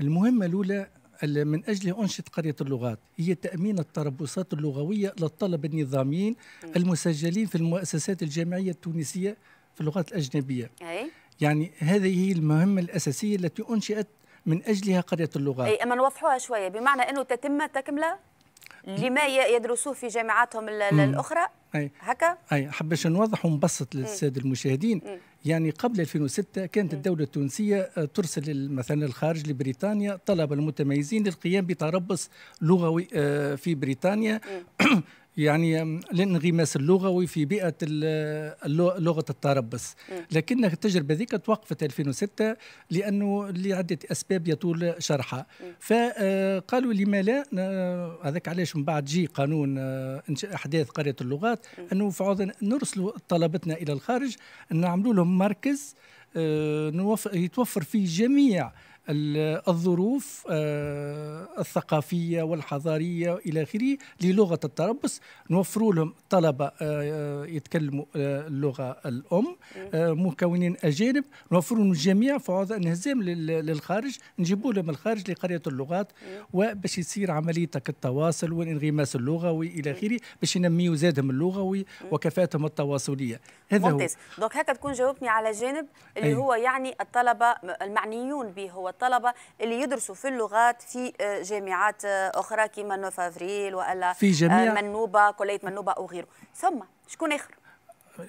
المهمه الاولى من اجل أنشط قرية اللغات هي تأمين التربصات اللغوية للطلبة النظاميين المسجلين في المؤسسات الجامعية التونسية في اللغات الأجنبية أي. يعني هذه هي المهمة الأساسية التي أنشئت من أجلها قرية اللغات أي أما نوضحوها شوية بمعنى أنه تتم تكملة لما يدرسوه في جامعاتهم الأخرى أي. هكا؟ أي حبش نوضح ونبسط للسادة المشاهدين م. يعني قبل 2006 كانت الدولة التونسية آه، ترسل مثلا الخارج لبريطانيا طلبة المتميزين للقيام بتربص لغوي آه، في بريطانيا يعني الانغماس اللغوي في بيئه لغه التربص لكن التجربه ذيك توقفت 2006 لانه لعده اسباب يطول شرحها فقالوا آه، لما لا آه، هذاك علاش من بعد جي قانون آه، إنشاء احداث قريه اللغات انه فعوضا نرسل نرسلوا طلبتنا الى الخارج نعملوا لهم مركز يتوفر فيه جميع الظروف آه، الثقافية والحضارية إلى آخره للغة التربص نوفروا لهم طلبة آه، آه، يتكلموا اللغة الأم مكونين أجانب نوفر لهم الجميع في انهزام للخارج نجيبوا لهم الخارج لقرية اللغات وباش يصير عملية التواصل والانغماس اللغوي إلى آخره باش ينميوا زادهم اللغوي وكفاءتهم التواصلية هذا ممتاز. دونك هكا تكون جاوبتني على جانب اللي هو يعني الطلبة المعنيون به هو والطلبه اللي يدرسوا في اللغات في آه، جامعات آه، اخرى كما فريل والا في جميع آه، منوبه كليه منوبه او غيره ثم شكون اخر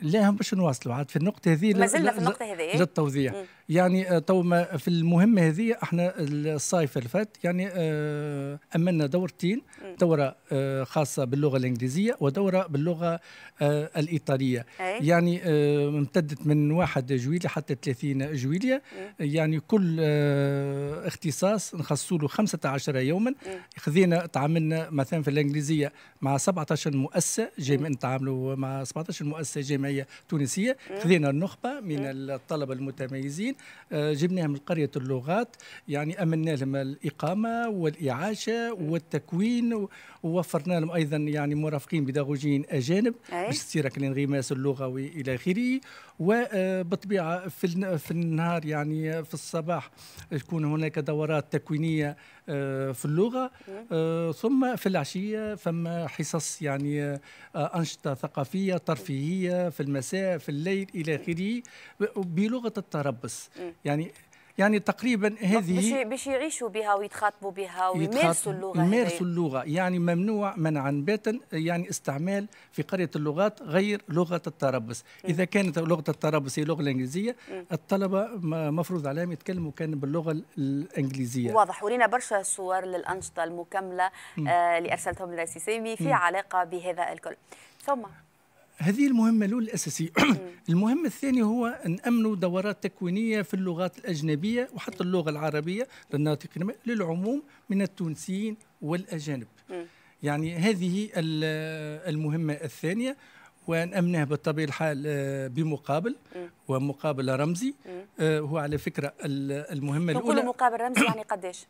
لا هم باش نواصلوا عاد في النقطة هذه ما زلنا في النقطة هذه للتوضيح مم. يعني آه، تو في المهمة هذه احنا الصيف اللي فات يعني آه، أمنا دورتين دورة آه، خاصة باللغة الإنجليزية ودورة باللغة الإيطالية أي. يعني امتدت من 1 جويلية حتى 30 جويلية يعني كل اختصاص نخصصوا له 15 يوما خذينا تعاملنا مثلا في الإنجليزية مع 17 مؤسسة جاي تعاملوا مع 17 مؤسسة جاي جمعيه تونسيه خذينا النخبه من الطلبه المتميزين آه، جبناهم من قريه اللغات يعني امنا لهم الاقامه والاعاشه والتكوين ووفرنا لهم ايضا يعني مرافقين بداغوجين اجانب باش تصير الانغماس اللغوي الى اخره وبالطبيعه آه، في في النهار يعني في الصباح تكون هناك دورات تكوينيه آه، في اللغه آه، ثم في العشيه فما حصص يعني آه، انشطه ثقافيه ترفيهيه في المساء في الليل الى اخره بلغه التربص يعني يعني تقريبا هذه باش باش يعيشوا بها ويتخاطبوا بها ويمارسوا اللغه يمارسوا اللغه يعني ممنوع منعا باتا يعني استعمال في قريه اللغات غير لغه التربص اذا كانت لغه التربص هي اللغه الانجليزيه الطلبه مفروض عليهم يتكلموا كان باللغه الانجليزيه واضح ولينا برشا صور للانشطه المكمله آه اللي ارسلتهم للرئيس سامي في م. علاقه بهذا الكل ثم هذه المهمة الأولى الأساسية المهم الثاني هو نأمنوا دورات تكوينية في اللغات الأجنبية وحتى اللغة العربية للناطق للعموم من التونسيين والأجانب يعني هذه المهمة الثانية ونأمنها بطبيعة الحال آه، بمقابل ومقابل رمزي آه، هو على فكرة المهمة الأولى مقابل رمزي يعني قداش؟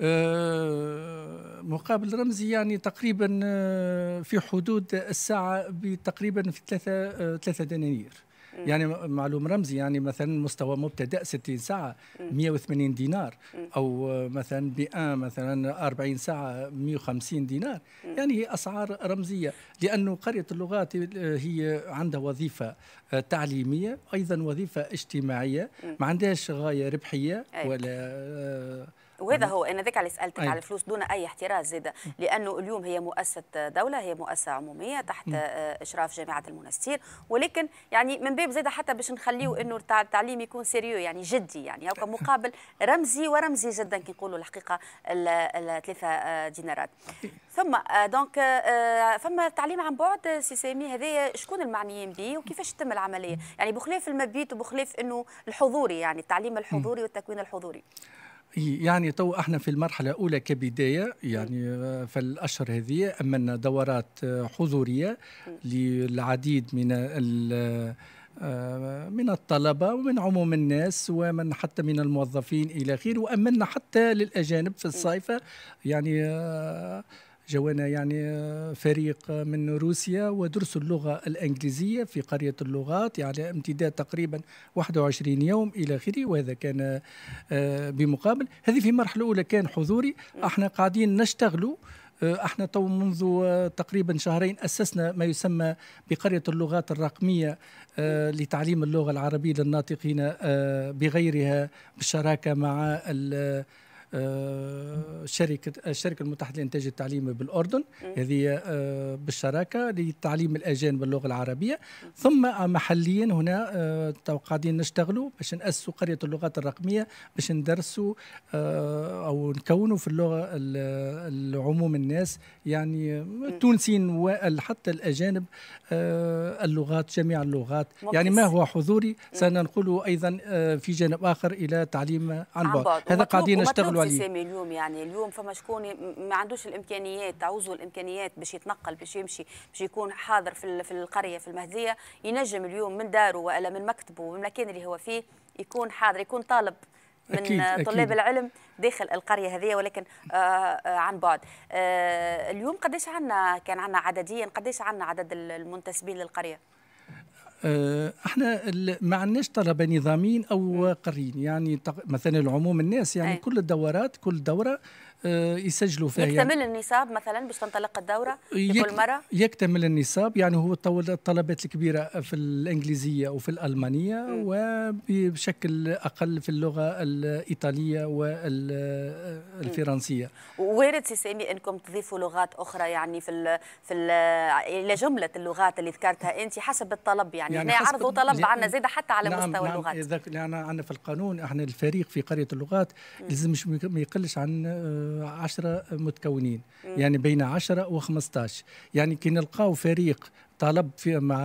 آه، مقابل رمزي يعني تقريبا آه، في حدود الساعة بتقريبا في ثلاثة آه، ثلاثة دنانير يعني معلوم رمزي يعني مثلا مستوى مبتدا 60 ساعه 180 دينار او مثلا بان مثلا 40 ساعه 150 دينار يعني هي اسعار رمزيه لانه قريه اللغات هي عندها وظيفه تعليميه ايضا وظيفه اجتماعيه ما عندهاش غايه ربحيه أيوة. ولا وهذا هو انا ذاك اللي سالتك أي. أيوة. على الفلوس دون اي احتراز زاده لانه اليوم هي مؤسسه دوله هي مؤسسه عموميه تحت آه، اشراف جامعه المنستير ولكن يعني من باب زاده حتى باش نخليه انه التعليم يكون سيريو يعني جدي يعني هكا مقابل رمزي ورمزي جدا كي نقولوا الحقيقه الثلاثه آه، دينارات ثم آه، دونك فما تعليم عن بعد سي سامي هذايا شكون المعنيين به وكيفاش تتم العمليه يعني بخلاف المبيت وبخلاف انه الحضوري يعني التعليم الحضوري والتكوين الحضوري يعني تو احنا في المرحله الاولى كبدايه يعني آه، فالاشهر هذه امنا دورات آه، حضوريه للعديد من آه، من الطلبة ومن عموم الناس ومن حتى من الموظفين إلى آخره وأمنا حتى للأجانب في الصيفة يعني جوانا يعني آه، فريق آه، من روسيا ودرسوا اللغة الإنجليزية في قرية اللغات يعني امتداد تقريبا 21 يوم إلى آخره وهذا كان آه، بمقابل هذه في مرحلة أولى كان حضوري احنا قاعدين نشتغلوا احنا تو منذ تقريبا شهرين اسسنا ما يسمى بقريه اللغات الرقميه لتعليم اللغه العربيه للناطقين بغيرها بالشراكه مع آه، شركه الشركه المتحده لانتاج التعليم بالاردن هذه آه، بالشراكه لتعليم الاجانب اللغه العربيه ثم محليا هنا آه، قاعدين نشتغلوا باش ناسسوا قريه اللغات الرقميه باش ندرسوا او نكونوا في اللغه العموم الناس يعني التونسيين وحتى الاجانب اللغات جميع اللغات يعني ما هو حضوري سننقله ايضا في جانب اخر الى تعليم عن بعد هذا قاعدين نشتغلوا سامي اليوم يعني اليوم فما شكون ما عندوش الامكانيات تعوزوا الامكانيات باش يتنقل باش يمشي باش يكون حاضر في في القريه في المهديه ينجم اليوم من داره والا من مكتبه ومن المكان اللي هو فيه يكون حاضر يكون طالب من أكيد طلاب أكيد. العلم داخل القريه هذه ولكن آآ آه، آآ آه، عن بعد آه، اليوم قديش عندنا كان عندنا عدديا قديش عندنا عدد المنتسبين للقريه آه، احنا ما عندناش طلبه نظاميين او قريين يعني مثلا العموم الناس يعني أي. كل الدورات كل دوره آه، يسجلوا فيها يعني يكتمل النصاب مثلا باش تنطلق الدوره لكل مره يكتمل النصاب يعني هو الطلبات الكبيره في الانجليزيه وفي الالمانيه وبشكل اقل في اللغه الايطاليه والفرنسيه وارد سي سامي انكم تضيفوا لغات اخرى يعني في ال في ال الى جمله اللغات اللي ذكرتها انت حسب الطلب يعني, يعني هنا عرضوا طلب عندنا زاده حتى على نعم مستوى نعم اللغات نعم عندنا في القانون احنا الفريق في قريه اللغات لازم ما يقلش عن آه، 10 متكونين مم. يعني بين 10 و 15 يعني كي نلقاو فريق طلب في مع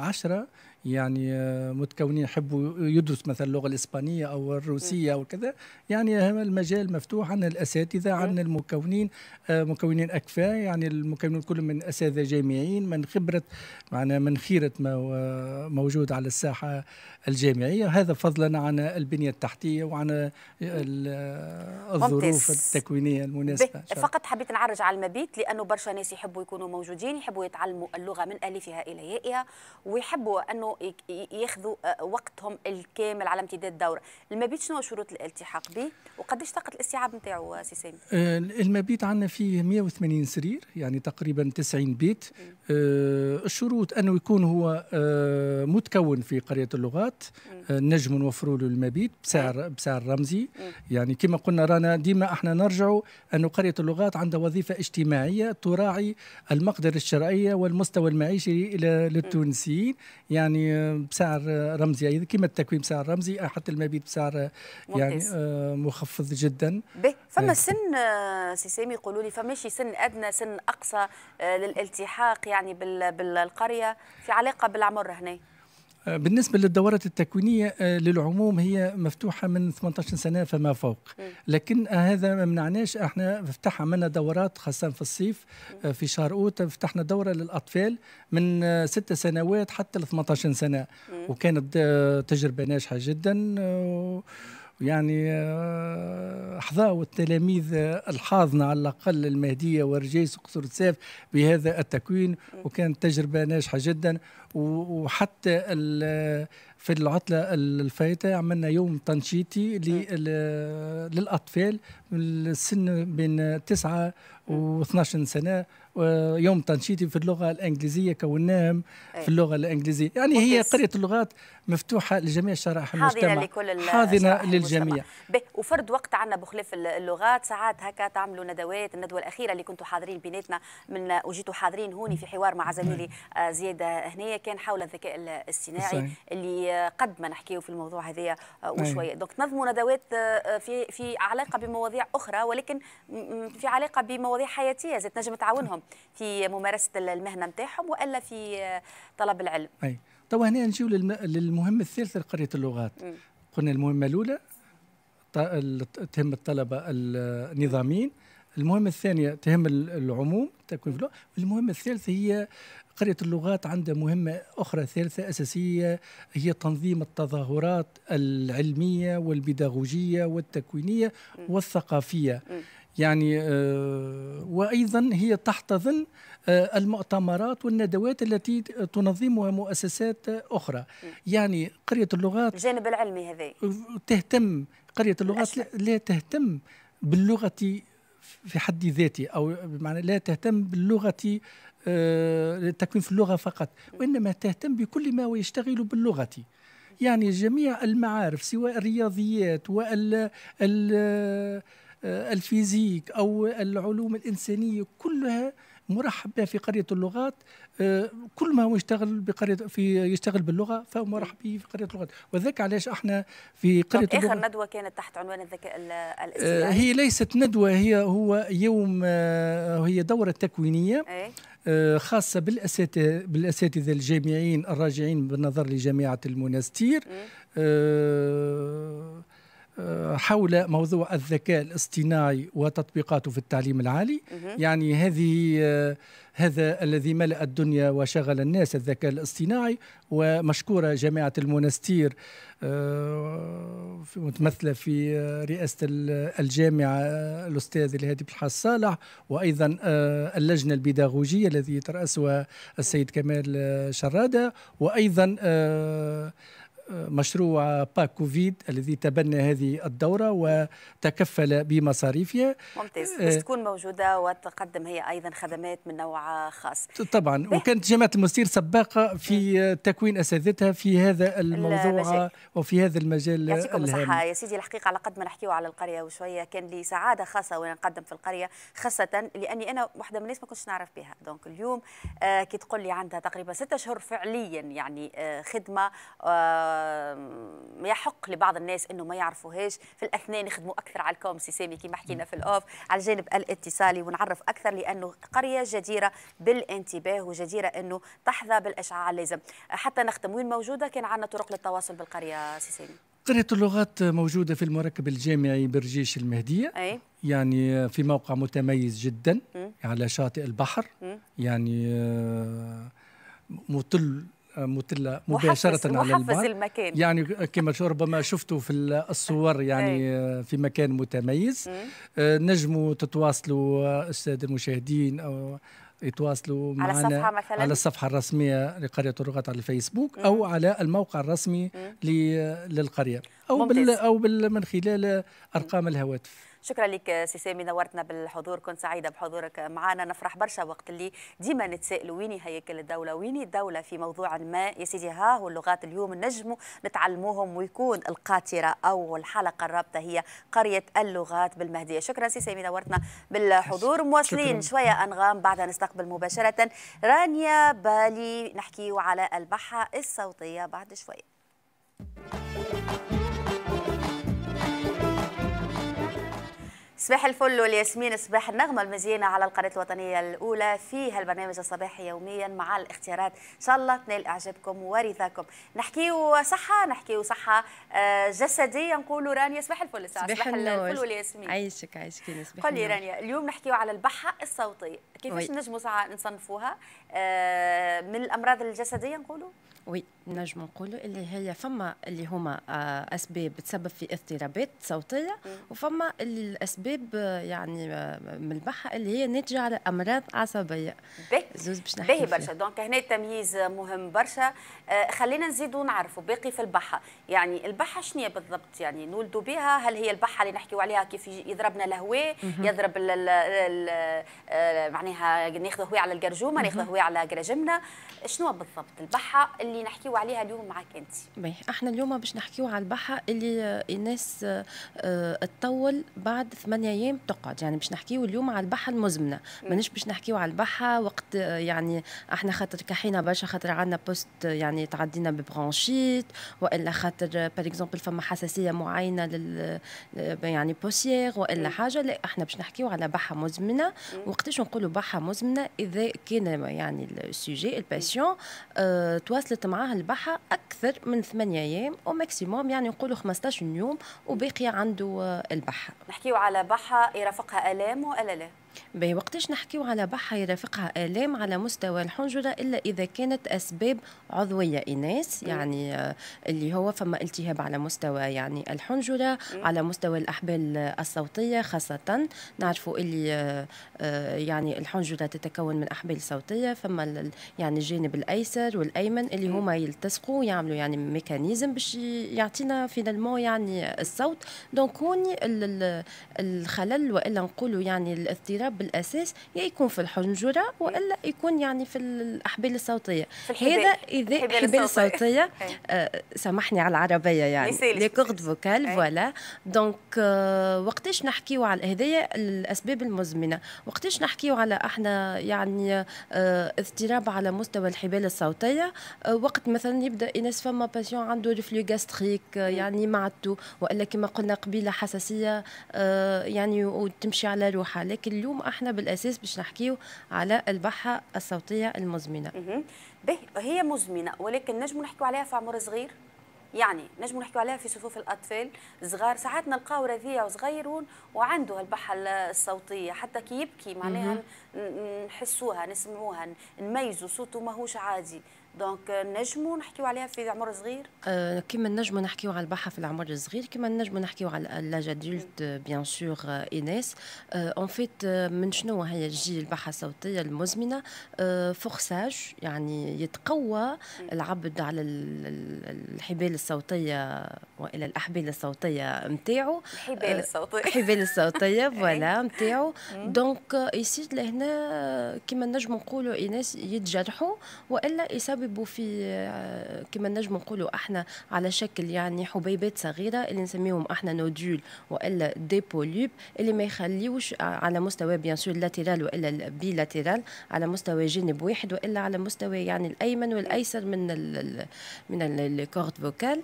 10 يعني آه، متكونين يحبوا يدرس مثلا اللغه الاسبانيه او الروسيه او كذا يعني المجال مفتوح عندنا الاساتذه عندنا المكونين آه، مكونين اكفاء يعني المكونين كلهم من اساتذه جامعيين من خبره معنا من خيره ما موجود على الساحه الجامعيه هذا فضلا عن البنيه التحتيه وعن آه، الظروف التكوينيه المناسبه فقط حبيت نعرج على المبيت لانه برشا ناس يحبوا يكونوا موجودين يحبوا يتعلموا اللغه من الفها الى يائها ويحبوا انه ياخذوا آه، وقتهم الكامل على امتداد الدوره المبيت شنو شروط الالتحاق به وقديش طاقه الاستيعاب نتاعو آه، سي سامي آه، المبيت عندنا فيه 180 سرير يعني تقريبا 90 بيت الشروط انه يكون هو متكون في قريه اللغات نجم نوفروا له المبيت بسعر بسعر رمزي يعني كما قلنا رانا ديما احنا نرجعوا انه قريه اللغات عندها وظيفه اجتماعيه تراعي المقدره الشرعيه والمستوى المعيشي للتونسيين يعني يعني بسعر رمزي ايضا يعني كما التكوين بسعر رمزي حتى المبيت بسعر يعني آه، مخفض جدا به فما آه. سن آه، سي سامي يقولوا لي فماشي سن ادنى سن اقصى للالتحاق يعني بالقريه في علاقه بالعمر هنا بالنسبة للدورات التكوينية آه، للعموم هي مفتوحة من 18 سنة فما فوق لكن هذا ما منعناش احنا فتح عملنا دورات خاصة في الصيف آه، في شهر أوت فتحنا دورة للأطفال من 6 آه، سنوات حتى ل 18 سنة وكانت تجربة ناجحة جدا يعني آه، أحظاوا التلاميذ آه، الحاضنة على الأقل المهدية ورجيس وقصر السيف بهذا التكوين وكانت تجربة ناجحة جدا وحتى آه، في العطلة الفايتة عملنا يوم تنشيطي للأطفال من السن بين 9 و 12 سنة ويوم آه، تنشيطي في اللغه الانجليزيه كوناهم في إيه. اللغه الانجليزيه يعني هي قريه اللغات مفتوحه لجميع شرائح المجتمع حاضنه لكل حاضنه للجميع وفرد وقت عندنا بخلاف اللغات ساعات هكا تعملوا ندوات الندوه الاخيره اللي كنتوا حاضرين بيناتنا من وجيتوا حاضرين هوني في حوار مع زميلي نعم. آه، زياده هنا كان حول الذكاء الاصطناعي اللي قد ما نحكيو في الموضوع هذايا آه، نعم. وشويه دونك تنظموا ندوات في في علاقه بمواضيع اخرى ولكن في علاقه بمواضيع حياتيه زيت تنجم تعاونهم يساعدوهم في ممارسه المهنه نتاعهم والا في طلب العلم. اي توا هنا نجيو للمهمه الثالثه لقريه اللغات. قلنا المهمه الاولى تهم الطلبه النظاميين المهمة الثانية تهم العموم تكوين في المهمة الثالثة هي قرية اللغات عندها مهمة أخرى ثالثة أساسية هي تنظيم التظاهرات العلمية والبيداغوجية والتكوينية والثقافية يعني آه، وأيضا هي تحت ظل آه، المؤتمرات والندوات التي تنظمها مؤسسات أخرى يعني قرية اللغات الجانب العلمي هذا تهتم قرية اللغات لا, تهتم باللغة في حد ذاته أو بمعنى لا تهتم باللغة آه، تكوين في اللغة فقط وإنما تهتم بكل ما يشتغل باللغة يعني جميع المعارف سواء الرياضيات وال آه، الفيزيك أو العلوم الإنسانية كلها مرحب بها في قرية اللغات آه، كل ما هو يشتغل بقرية في يشتغل باللغة فهو مرحب به في قرية اللغات وذاك علاش احنا في قرية طب اللغات آخر ندوة كانت تحت عنوان الذكاء آه، الاصطناعي هي ليست ندوة هي هو يوم هي دورة تكوينية إيه. خاصة بالأساتذة بالأساتذة الجامعيين الراجعين بالنظر لجامعة المنستير إيه. حول موضوع الذكاء الاصطناعي وتطبيقاته في التعليم العالي يعني هذه هذا الذي ملأ الدنيا وشغل الناس الذكاء الاصطناعي ومشكورة جامعة المنستير آه، متمثلة في رئاسة الجامعة آه، الأستاذ الهادي بالحاج صالح وأيضا آه، اللجنة البيداغوجية الذي ترأسها السيد كمال شرادة وأيضا مشروع باك كوفيد الذي تبنى هذه الدورة وتكفل بمصاريفها ممتاز آه، بس تكون موجودة وتقدم هي أيضا خدمات من نوع خاص طبعا وكانت جامعة المستير سباقة في تكوين أساتذتها في هذا الموضوع المجال. وفي هذا المجال يعطيكم الصحة يا سيدي الحقيقة على قد ما نحكيو على القرية وشوية كان لي سعادة خاصة وأنا نقدم في القرية خاصة لأني أنا واحدة من الناس ما كنتش نعرف بها دونك اليوم آه، كي تقول لي عندها تقريبا ستة أشهر فعليا يعني آه، خدمة يحق لبعض الناس انه ما يعرفوهاش في الاثناء نخدموا اكثر على الكوم سيسامي كما حكينا في الاوف على الجانب الاتصالي ونعرف اكثر لانه قريه جديره بالانتباه وجديره انه تحظى بالاشعاع اللازم حتى نختم وين موجوده كان عندنا طرق للتواصل بالقريه سيسامي قرية اللغات موجودة في المركب الجامعي برجيش المهدية أي. يعني في موقع متميز جدا م. على شاطئ البحر م. يعني آه، مطل متلة مباشرة على البحر المكان. يعني كما ربما شفتوا في الصور يعني آه، في مكان متميز آه، نجموا تتواصلوا أستاذ آه، المشاهدين أو يتواصلوا معنا على الصفحة مثلا على الصفحة الرسمية لقرية الرغات على الفيسبوك أو على الموقع الرسمي للقرية أو بال أو بال من خلال أرقام الهواتف شكرا لك سي سامي نورتنا بالحضور كنت سعيده بحضورك معنا نفرح برشا وقت اللي ديما نتسائلوا وين هيكل الدوله وين الدوله في موضوع ما يا سيدي ها واللغات اليوم نجموا نتعلموهم ويكون القاطره او الحلقه الرابطه هي قريه اللغات بالمهديه شكرا سي سامي نورتنا بالحضور مواصلين شويه انغام بعدها نستقبل مباشره رانيا بالي نحكي على البحه الصوتيه بعد شويه صباح الفل والياسمين صباح النغمة المزينة على القناة الوطنية الأولى في هالبرنامج الصباحي يوميا مع الاختيارات إن شاء الله تنال إعجابكم ورضاكم نحكيو صحة نحكيو صحة آه، جسدية نقولوا رانيا صباح الفل صباح, صباح الفل والياسمين عيشك عيشك صباح قولي رانيا اليوم نحكيو على البحة الصوتية كيفاش نجموا نصنفوها آه، من الأمراض الجسدية نقولوا وي نجم نقولوا اللي هي فما اللي هما آه، اسباب تسبب في اضطرابات صوتيه وفما اللي الاسباب آه، يعني آه، من البحه اللي هي ناتجه على امراض عصبيه زوز باش باهي برشا دونك هنا التمييز مهم برشا خلينا نزيدوا نعرفوا باقي في البحه يعني البحه شنو بالضبط يعني نولدوا بها هل هي البحه اللي نحكيوا عليها كيف يضربنا الهواء يضرب معناها ناخذ هواء على القرجومه ناخذ هواء على كراجمنا شنو بالضبط البحه اللي نحكيوا عليها اليوم معك انت احنا اليوم باش نحكيو على البحه اللي الناس تطول آه، بعد ثمانية ايام تقعد يعني باش نحكيو اليوم على البحه المزمنه مانيش باش نحكيو على البحه وقت آه، يعني احنا خاطر كحينا برشا خاطر عندنا بوست آه، يعني تعدينا ببرانشيت والا خاطر بار اكزومبل فما حساسيه معينه لل يعني بوسيير والا حاجه لا احنا باش نحكيو على بحه مزمنه وقتاش نقولوا بحه مزمنه اذا كان يعني السوجي الباسيون اه تواصلت معاه البحة أكثر من ثمانية أيام وماكسيموم يعني نقولوا 15 يوم وباقية عنده آه، البحة نحكيو على بحة يرافقها آلام ولا لا؟ بوقتش نحكيو على بحة يرافقها آلام على مستوى الحنجرة إلا إذا كانت أسباب عضوية إناس يعني آه، اللي هو فما التهاب على مستوى يعني الحنجرة على مستوى الأحبال الصوتية خاصة نعرفوا اللي آه، آه، يعني الحنجرة تتكون من أحبال صوتية فما يعني الجانب الأيسر والأيمن اللي هما يلتصقوا يعملوا يعني ميكانيزم باش يعطينا المو يعني الصوت دونك هوني الخلل وإلا نقولوا يعني الاضطراب الصغيره بالاساس يا يكون في الحنجره والا يكون يعني في الاحبال الصوتيه هذا اذا الحبال الصوتيه إيه. آه، سامحني على العربيه يعني لي كورد فوكال فوالا دونك وقتاش نحكيو على هذايا الاسباب المزمنه وقتاش نحكيو على احنا يعني آه، اضطراب على مستوى الحبال الصوتيه آه، وقت مثلا يبدا اناس فما باسيون عنده ريفلو إيه. غاستريك يعني معدته والا كما قلنا قبيله حساسيه يعني وتمشي على روحها لكن اليوم احنا بالاساس باش نحكيو على البحه الصوتيه المزمنه به هي مزمنه ولكن نجم نحكيو عليها في عمر صغير يعني نجم نحكيو عليها في صفوف الاطفال صغار ساعات نلقاو رضيع وصغيرون وعنده البحه الصوتيه حتى كي يبكي معناها نحسوها نسمعوها نميزوا صوته ماهوش عادي دونك نجموا نحكيو عليها في عمر صغير آه، كيما نجمو نجموا نحكيو على البحه في العمر الصغير كيما نجموا نحكيو على لاجادولت بيان سور ايناس اون فيت من شنو هي تجي البحه الصوتيه المزمنه فورساج آه، يعني يتقوى العبد على الحبال الصوتيه والى الاحبال الصوتيه نتاعو الحبال آه، الصوتيه الحبال الصوتيه فوالا نتاعو إيه. دونك يصير لهنا كيما نجموا نقولوا ايناس يتجرحوا والا يسبب يتسببوا في آه، كما نجم نقولوا احنا على شكل يعني حبيبات صغيره اللي نسميهم احنا نودول والا بوليب اللي ما يخليوش آه، على مستوى بيان سور لاتيرال والا بيلاتيرال على مستوى جانب واحد والا على مستوى يعني الايمن والايسر من ال من الكورد فوكال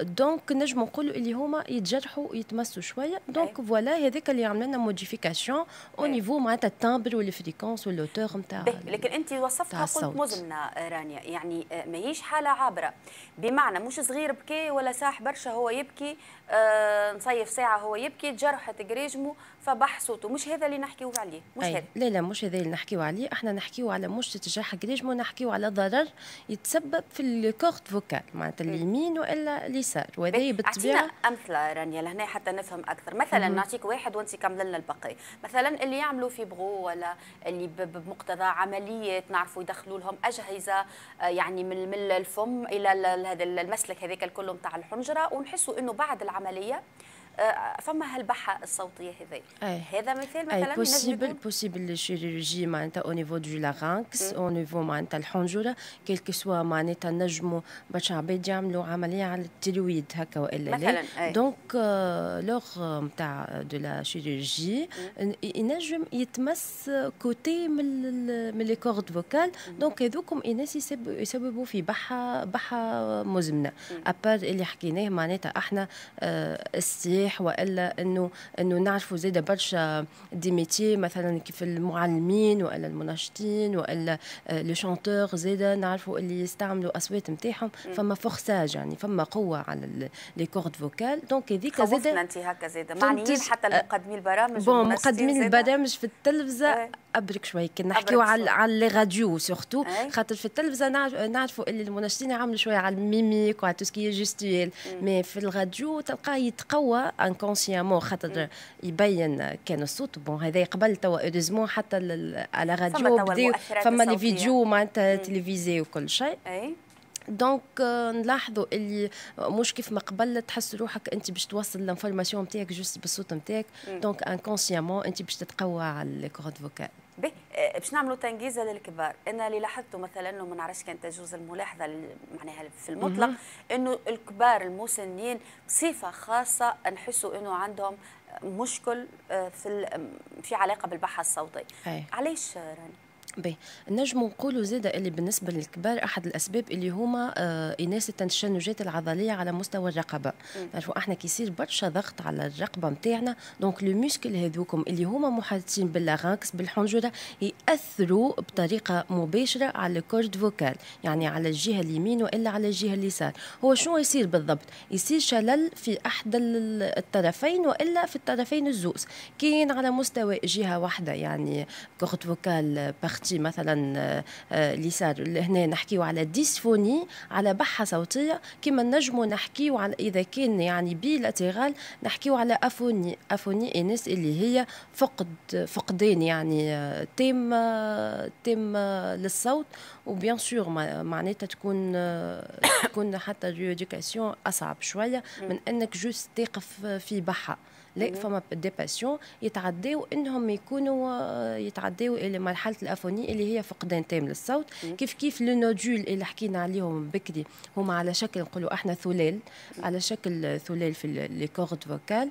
دونك euh, نجم نقولوا اللي هما يتجرحوا يتمسوا شويه دونك فوالا هذاك اللي عملنا لنا موديفيكاسيون او نيفو معناتها التامبر والفريكونس واللوتور نتاع لكن انت وصفتها قلت مزمنه آه، رانيا يعني آه، ماهيش حاله عابره بمعنى مش صغير بكي ولا ساح برشا هو يبكي آه، نصيف ساعه هو يبكي تجرحت جريجمو فبح صوته مش هذا اللي نحكيو عليه مش هذا لا لا مش هذا اللي نحكيو عليه احنا نحكيو على مش جراحة جريجمو نحكيو على ضرر يتسبب في الكورت فوكال معناتها اليمين والا اليسار وهذا بالطبيعه اعطينا امثله رانيا لهنا حتى نفهم اكثر مثلا نعطيك واحد وانت كامل لنا البقيه مثلا اللي يعملوا في بغو ولا اللي بمقتضى عمليات نعرفوا يدخلوا لهم اجهزه آه، يعني من من الفم الى هذا المسلك هذاك الكل نتاع الحنجره ونحسوا انه بعد العمليه آه، فما هالبحه الصوتيه هذي هذا مثال مثلا بوسيبل بوسيبل الشيرورجي معناتها او نيفو دو لاغانكس او نيفو معناتها الحنجره كيلكو سوا معناتها نجموا برشا عباد يعملوا عمليه على التلويد هكا والا لا دونك آه، لوغ نتاع دو لا شيرورجي ينجم يتمس كوتي من من لي كورد فوكال دونك هذوكم الناس يسببوا في بحه بحه مزمنه ابار اللي حكيناه معناتها احنا استياء آه، مليح والا انه انه نعرفوا زاده برشا دي ميتي مثلا كيف المعلمين والا المناشطين والا آه، لو شونتور زاده نعرفوا اللي يستعملوا اصوات نتاعهم فما فورساج يعني فما قوه على لي كورد فوكال دونك هذيك زاده انت هكا زاده معنيين حتى آه، المقدمين البرامج بون مقدمين البرامج في التلفزه إيه. ابرك شوي كنا نحكيو على على الراديو سورتو خاطر في التلفزه نعرفوا اللي المنشطين يعملوا شويه على الميميك وعلى تو سكي جيستويل مي في الراديو تلقاه يتقوى انكونسيامون خاطر يبين كان الصوت بون هذا قبل توا اوريزمون حتى على الراديو فما لي فيديو معناتها تلفزي وكل شيء دونك euh، نلاحظوا اللي مش كيف ما قبل تحس روحك انت باش توصل لانفورماسيون نتاعك جوست بالصوت نتاعك دونك انكونسيامون انت باش تتقوى على الكورد فوكال آه، باش نعملوا تنجيزه للكبار انا اللي لاحظته مثلا انه ما نعرفش كان تجوز الملاحظه معناها في المطلق انه الكبار المسنين بصفه خاصه نحسوا انه عندهم مشكل آه، في في علاقه بالبحه الصوتي علاش راني نجم نقولوا زاده اللي بالنسبه للكبار احد الاسباب اللي هما آه اناسه التشنجات العضليه على مستوى الرقبه نعرفوا احنا كيصير برشا ضغط على الرقبه نتاعنا دونك لو موسكل هذوكم اللي هما محاطين باللاغنكس بالحنجره ياثروا بطريقه مباشره على الكورد فوكال يعني على الجهه اليمين والا على الجهه اليسار هو شنو يصير بالضبط يصير شلل في احد الطرفين والا في الطرفين الزوز كاين على مستوى جهه واحده يعني كورد فوكال بخت اختي مثلا اللي آه، آه، صار هنا نحكيو على ديسفوني على بحه صوتيه كما نجمو نحكيو على اذا كان يعني بيلاتيرال نحكيو على افوني افوني انس اللي هي فقد فقدان يعني آه، تام تام للصوت وبيان سور معناتها تكون تكون حتى ريديكاسيون اصعب شويه من انك جوست تقف في بحه لا فما دي باسيون يتعداو انهم يكونوا آه، يتعداو الى مرحله الافوني اللي هي فقدان تام للصوت كيف كيف لو نودول اللي حكينا عليهم بكري هما على شكل نقولوا احنا ثلال على شكل ثلال في لي كورد فوكال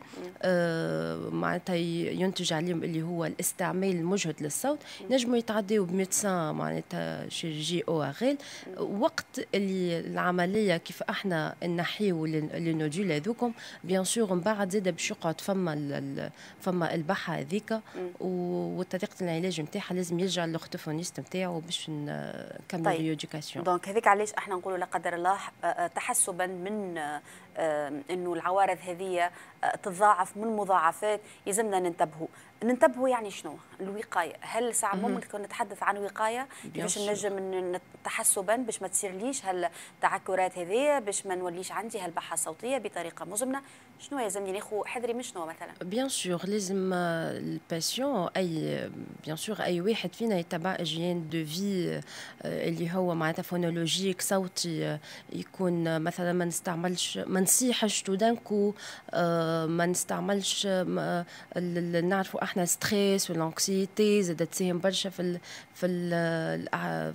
معناتها ينتج عليهم اللي هو الاستعمال المجهد للصوت نجموا يتعداو بميدسان معناتها شيرجي او اغيل وقت اللي العمليه كيف احنا نحيو لي نودول هذوكم بيان سور من بعد زاد باش يقعد فما فما البحه هذيك وطريقه العلاج نتاعها لازم يرجع للوختوفونيست نتاعو باش نكمل طيب. دونك هذيك علاش احنا نقولوا لا قدر الله آه، آه، تحسبا من انه العوارض هذه آه، تتضاعف من مضاعفات يلزمنا ننتبهوا ننتبهوا يعني شنو الوقايه هل ساعه ممكن نتحدث عن وقايه باش نجم تحسبا باش ما تصيرليش هالتعكرات هذه باش ما نوليش عندي هالبحه الصوتيه بطريقه مزمنه شنو يلزمني ناخذ حذري من شنو مثلا بيان سور لازم آه، الباسيون اي بيان سور اي واحد فينا يتبع اجيان دو في اللي هو معناتها فونولوجيك صوتي آه، يكون مثلا ما نستعملش ما نسيحش دانكو آه، ما نستعملش نعرفوا احنا ستريس والانكسيتي زاد تساهم برشا في في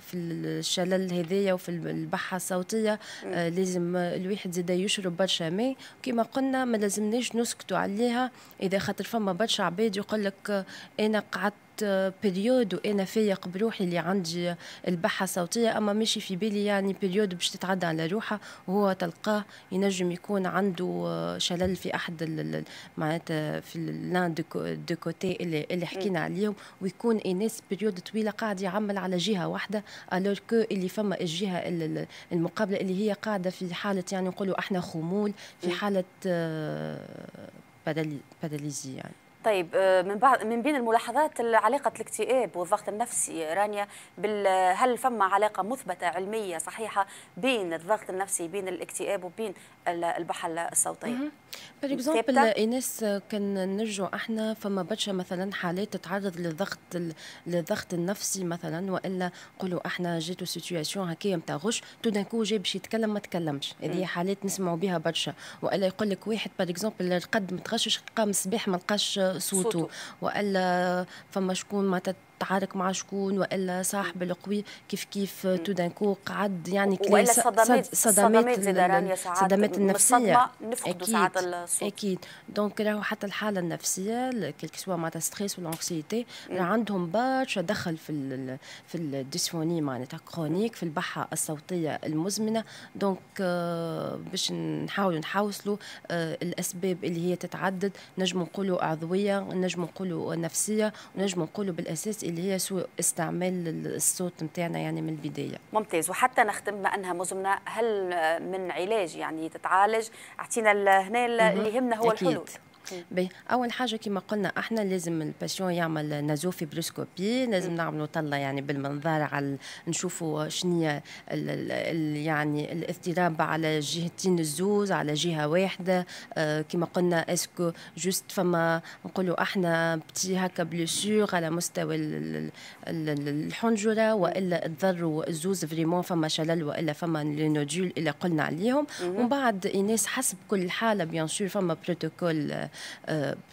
في الشلل هذايا وفي البحه الصوتيه آه، لازم الواحد زاد يشرب برشا ماء كيما قلنا ما لازمناش نسكتوا عليها اذا خاطر فما برشا عباد يقول لك انا قعدت آه، بيريود وانا فايق بروحي اللي عندي البحه الصوتيه اما ماشي في بالي يعني بيريود باش تتعدى على روحها وهو تلقاه ينجم يكون عنده آه، شلل في احد معناتها في لان دو كوتي اللي, اللي حكينا عليهم ويكون اناس بيريود طويله قاعد يعمل على جهه واحده الور كو اللي فما الجهه المقابله اللي هي قاعده في حاله يعني نقولوا احنا خمول في حاله آه، باداليزي يعني طيب آه، من بعض من بين الملاحظات علاقه الاكتئاب والضغط النفسي رانيا بال هل فما علاقه مثبته علميه صحيحه بين الضغط النفسي بين الاكتئاب وبين البحه الصوتيه بار اكزومبل ايناس كان نرجعوا احنا فما برشا مثلا حالات تتعرض للضغط للضغط النفسي مثلا والا نقولوا احنا جاتو سيتياسيون هكا نتاع غش تو دان كو جاي باش يتكلم ما تكلمش هذه حالات نسمعوا بها برشا والا يقول لك واحد بار اكزومبل قد متغشش قام الصباح ما لقاش صوته, صوته. والا فما شكون ما تت تعارك مع شكون والا صاحب القوي كيف كيف تو كو قعد يعني كلا صدمات صدمات صدمات النفسيه اكيد ساعات اكيد دونك راهو حتى الحاله النفسيه كيلك سوا مع ستريس والانكسيتي عندهم برشا دخل في الـ في الديسفوني معناتها كرونيك في البحه الصوتيه المزمنه دونك آه، باش نحاولوا نحوصلوا آه، الاسباب اللي هي تتعدد نجم نقولوا عضويه نجم نقولوا نفسيه ونجم نقولوا بالاساس اللي هي شو استعمال الصوت نتاعنا يعني من البدايه ممتاز وحتى نختم بما انها مزمنه هل من علاج يعني تتعالج اعطينا هنا اللي يهمنا هو أكيد. الحلول اول حاجه كما قلنا احنا لازم الباسيون يعمل نازو فيبروسكوبي لازم نعملوا طله يعني بالمنظار على نشوفوا شنو يعني الاضطراب على جهتين الزوز على جهه واحده آه كما قلنا اسكو جوست فما نقولوا احنا بتي هكا بلوسور على مستوى الحنجره والا تضروا الزوز فريمون فما شلل والا فما لي اللي قلنا عليهم ومن بعد الناس حسب كل حاله بيان سور فما بروتوكول آه،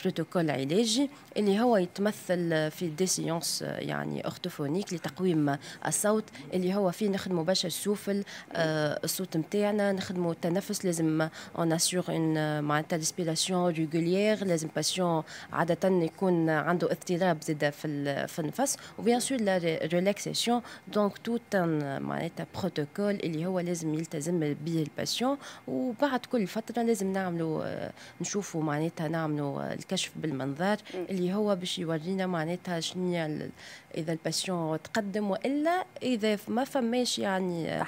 بروتوكول علاجي اللي هو يتمثل في دي سيونس يعني اورتوفونيك لتقويم الصوت اللي هو فيه نخدموا باش السوفل آه، الصوت نتاعنا نخدموا التنفس لازم اون اسيغ ان معناتها ريسبيراسيون ريغولييغ لازم باسيون عاده يكون عنده اضطراب زاد في في النفس وبيان سور لا ريلاكسيسيون دونك توت معناتها بروتوكول اللي هو لازم يلتزم به الباسيون وبعد كل فتره لازم نعملوا آه، نشوفوا معناتها نعملوا الكشف بالمنظار اللي هو باش يورينا معناتها شنو اذا الباسيون تقدم والا اذا ما فماش يعني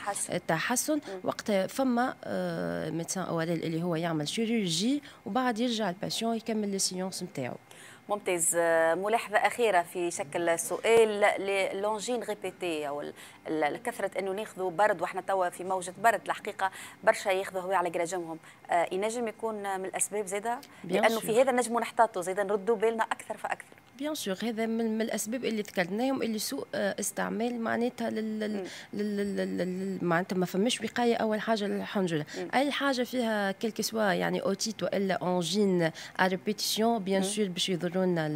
تحسن, وقتها فما آه، ميدسان اورال اللي هو يعمل شيروجي وبعد يرجع الباسيون يكمل السيونس نتاعو ممتاز ملاحظة أخيرة في شكل سؤال للونجين ريبيتي أو كثرة أنه ناخذوا برد وإحنا توا في موجة برد الحقيقة برشا ياخذوا هو على جراجمهم آه، ينجم يكون من الأسباب زيادة لأنه في هذا نجم نحتاطوا زيادة نردوا بالنا أكثر فأكثر بيان سور هذا من, الاسباب اللي ذكرناهم اللي سوء آه، استعمال معناتها لل, لل... معناتها ما فماش وقايه اول حاجه للحنجره اي حاجه فيها كيلك سوا يعني اوتيت والا اونجين ا ريبيتيسيون بيان سور باش يضرونا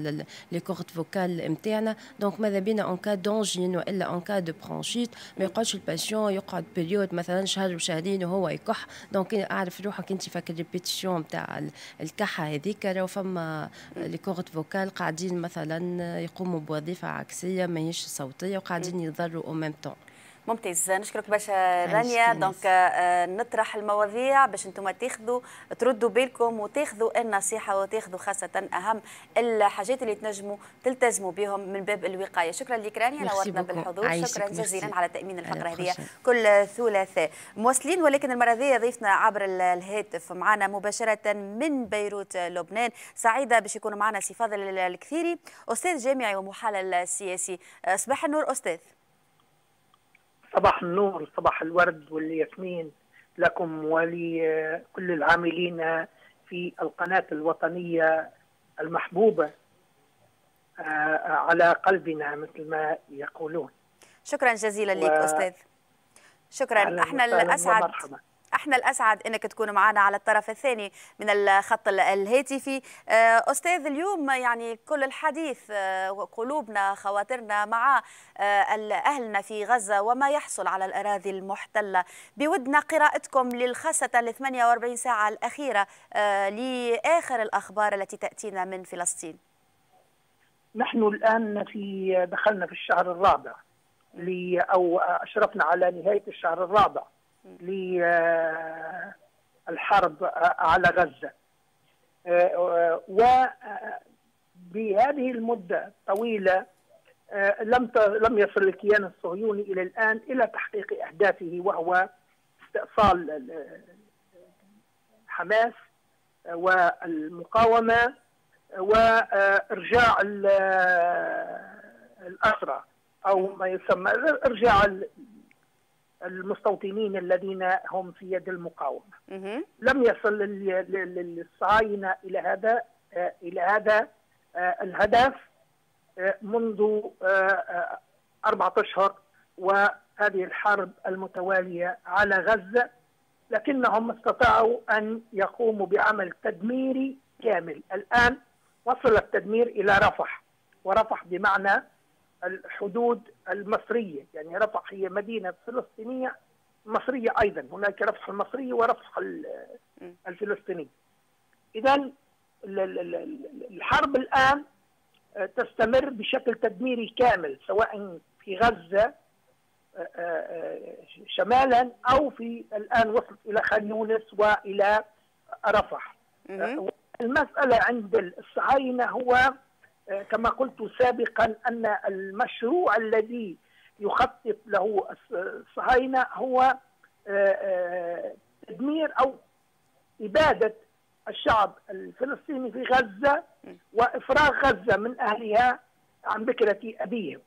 لي كورد فوكال نتاعنا دونك ماذا بينا اون كا دونجين والا اون كا دو برونشيت ما يقعدش الباسيون يقعد بيريود مثلا شهر وشهرين وهو يكح دونك اعرف روحك انت فاك الريبيتيسيون نتاع الكحه هذيك راهو فما لي كورد فوكال قاعدين مثلا مثلا يقوموا بوظيفه عكسيه ماهيش صوتيه وقاعدين يضروا او ميم طون ممتاز نشكرك باشا آه، رانيا دونك آه، نطرح المواضيع باش انتم تاخذوا تردوا بالكم وتاخذوا النصيحه وتاخذوا خاصه اهم الحاجات اللي تنجموا تلتزموا بهم من باب الوقايه شكرا لك رانيا نورتنا بالحضور شكرا جزيلا على تامين الفقره هذه كل ثلاثاء مواصلين ولكن المره هذه ضيفنا عبر الهاتف معنا مباشره من بيروت آه، لبنان سعيده باش يكون معنا سي فاضل الكثيري استاذ جامعي ومحلل سياسي صباح النور استاذ صباح النور صباح الورد والياسمين لكم ولكل آه، العاملين في القناة الوطنية المحبوبة آه، على قلبنا مثل ما يقولون شكرا جزيلا لك و... أستاذ شكرا احنا مرحبا. احنا الاسعد انك تكون معنا على الطرف الثاني من الخط الهاتفي آه، استاذ اليوم يعني كل الحديث آه، قلوبنا خواطرنا مع آه، اهلنا في غزه وما يحصل على الاراضي المحتله بودنا قراءتكم للخاصه ال 48 ساعه الاخيره لاخر الاخبار التي تاتينا من فلسطين نحن الان في دخلنا في الشهر الرابع او اشرفنا على نهايه الشهر الرابع للحرب على غزة وبهذه المدة الطويلة لم لم يصل الكيان الصهيوني الى الان الى تحقيق اهدافه وهو استئصال حماس والمقاومه وارجاع الاسرى او ما يسمى ارجاع المستوطنين الذين هم في يد المقاومه لم يصل الصهاينه الى هذا آه، الى هذا آه، الهدف آه، منذ أربعة أشهر وهذه الحرب المتوالية على غزة لكنهم استطاعوا أن يقوموا بعمل تدميري كامل الآن وصل التدمير إلى رفح ورفح بمعنى الحدود المصرية يعني رفح هي مدينة فلسطينية مصرية أيضا هناك رفح المصرية ورفح الفلسطيني إذا الحرب الآن آه، تستمر بشكل تدميري كامل سواء في غزة آه، آه، شمالا أو في الآن وصلت إلى خان يونس وإلى رفح المسألة عند الصهاينة هو آه، كما قلت سابقا ان المشروع الذي يخطط له الصهاينه هو آه، آه، تدمير او اباده الشعب الفلسطيني في غزه وافراغ غزه من اهلها عن بكره ابيهم.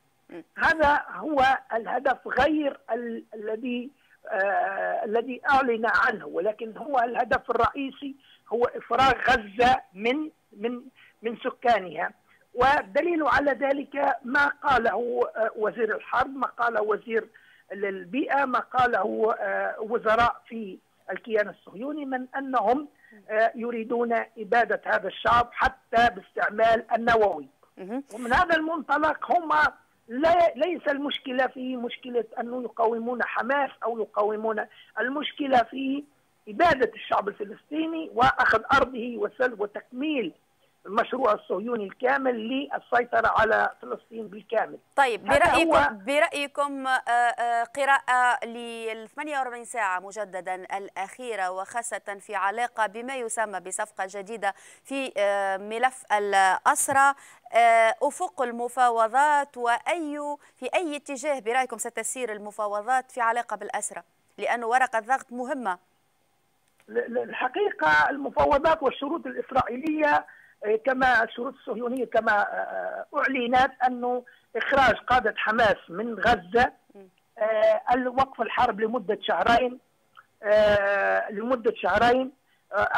هذا هو الهدف غير ال الذي آه الذي اعلن عنه ولكن هو الهدف الرئيسي هو افراغ غزه من من من سكانها والدليل على ذلك ما قاله آه، وزير الحرب ما قاله وزير البيئة ما قاله آه، وزراء في الكيان الصهيوني من أنهم آه، يريدون إبادة هذا الشعب حتى باستعمال النووي ومن هذا المنطلق هم لا ليس المشكلة في مشكلة أنه يقاومون حماس أو يقاومون المشكلة في إبادة الشعب الفلسطيني وأخذ أرضه وسلب وتكميل المشروع الصهيوني الكامل للسيطرة على فلسطين بالكامل طيب برأيكم, برأيكم آه، آه، قراءة ل 48 ساعة مجددا الأخيرة وخاصة في علاقة بما يسمى بصفقة جديدة في آه، ملف الأسرة أفق المفاوضات وأي في أي اتجاه برأيكم ستسير المفاوضات في علاقة بالأسرة لأن ورقة ضغط مهمة الحقيقة المفاوضات والشروط الإسرائيلية آه، كما الشروط الصهيونية كما آه، آه، أعلنت أنه إخراج قادة حماس من غزة الوقف الحرب لمدة شهرين لمدة شهرين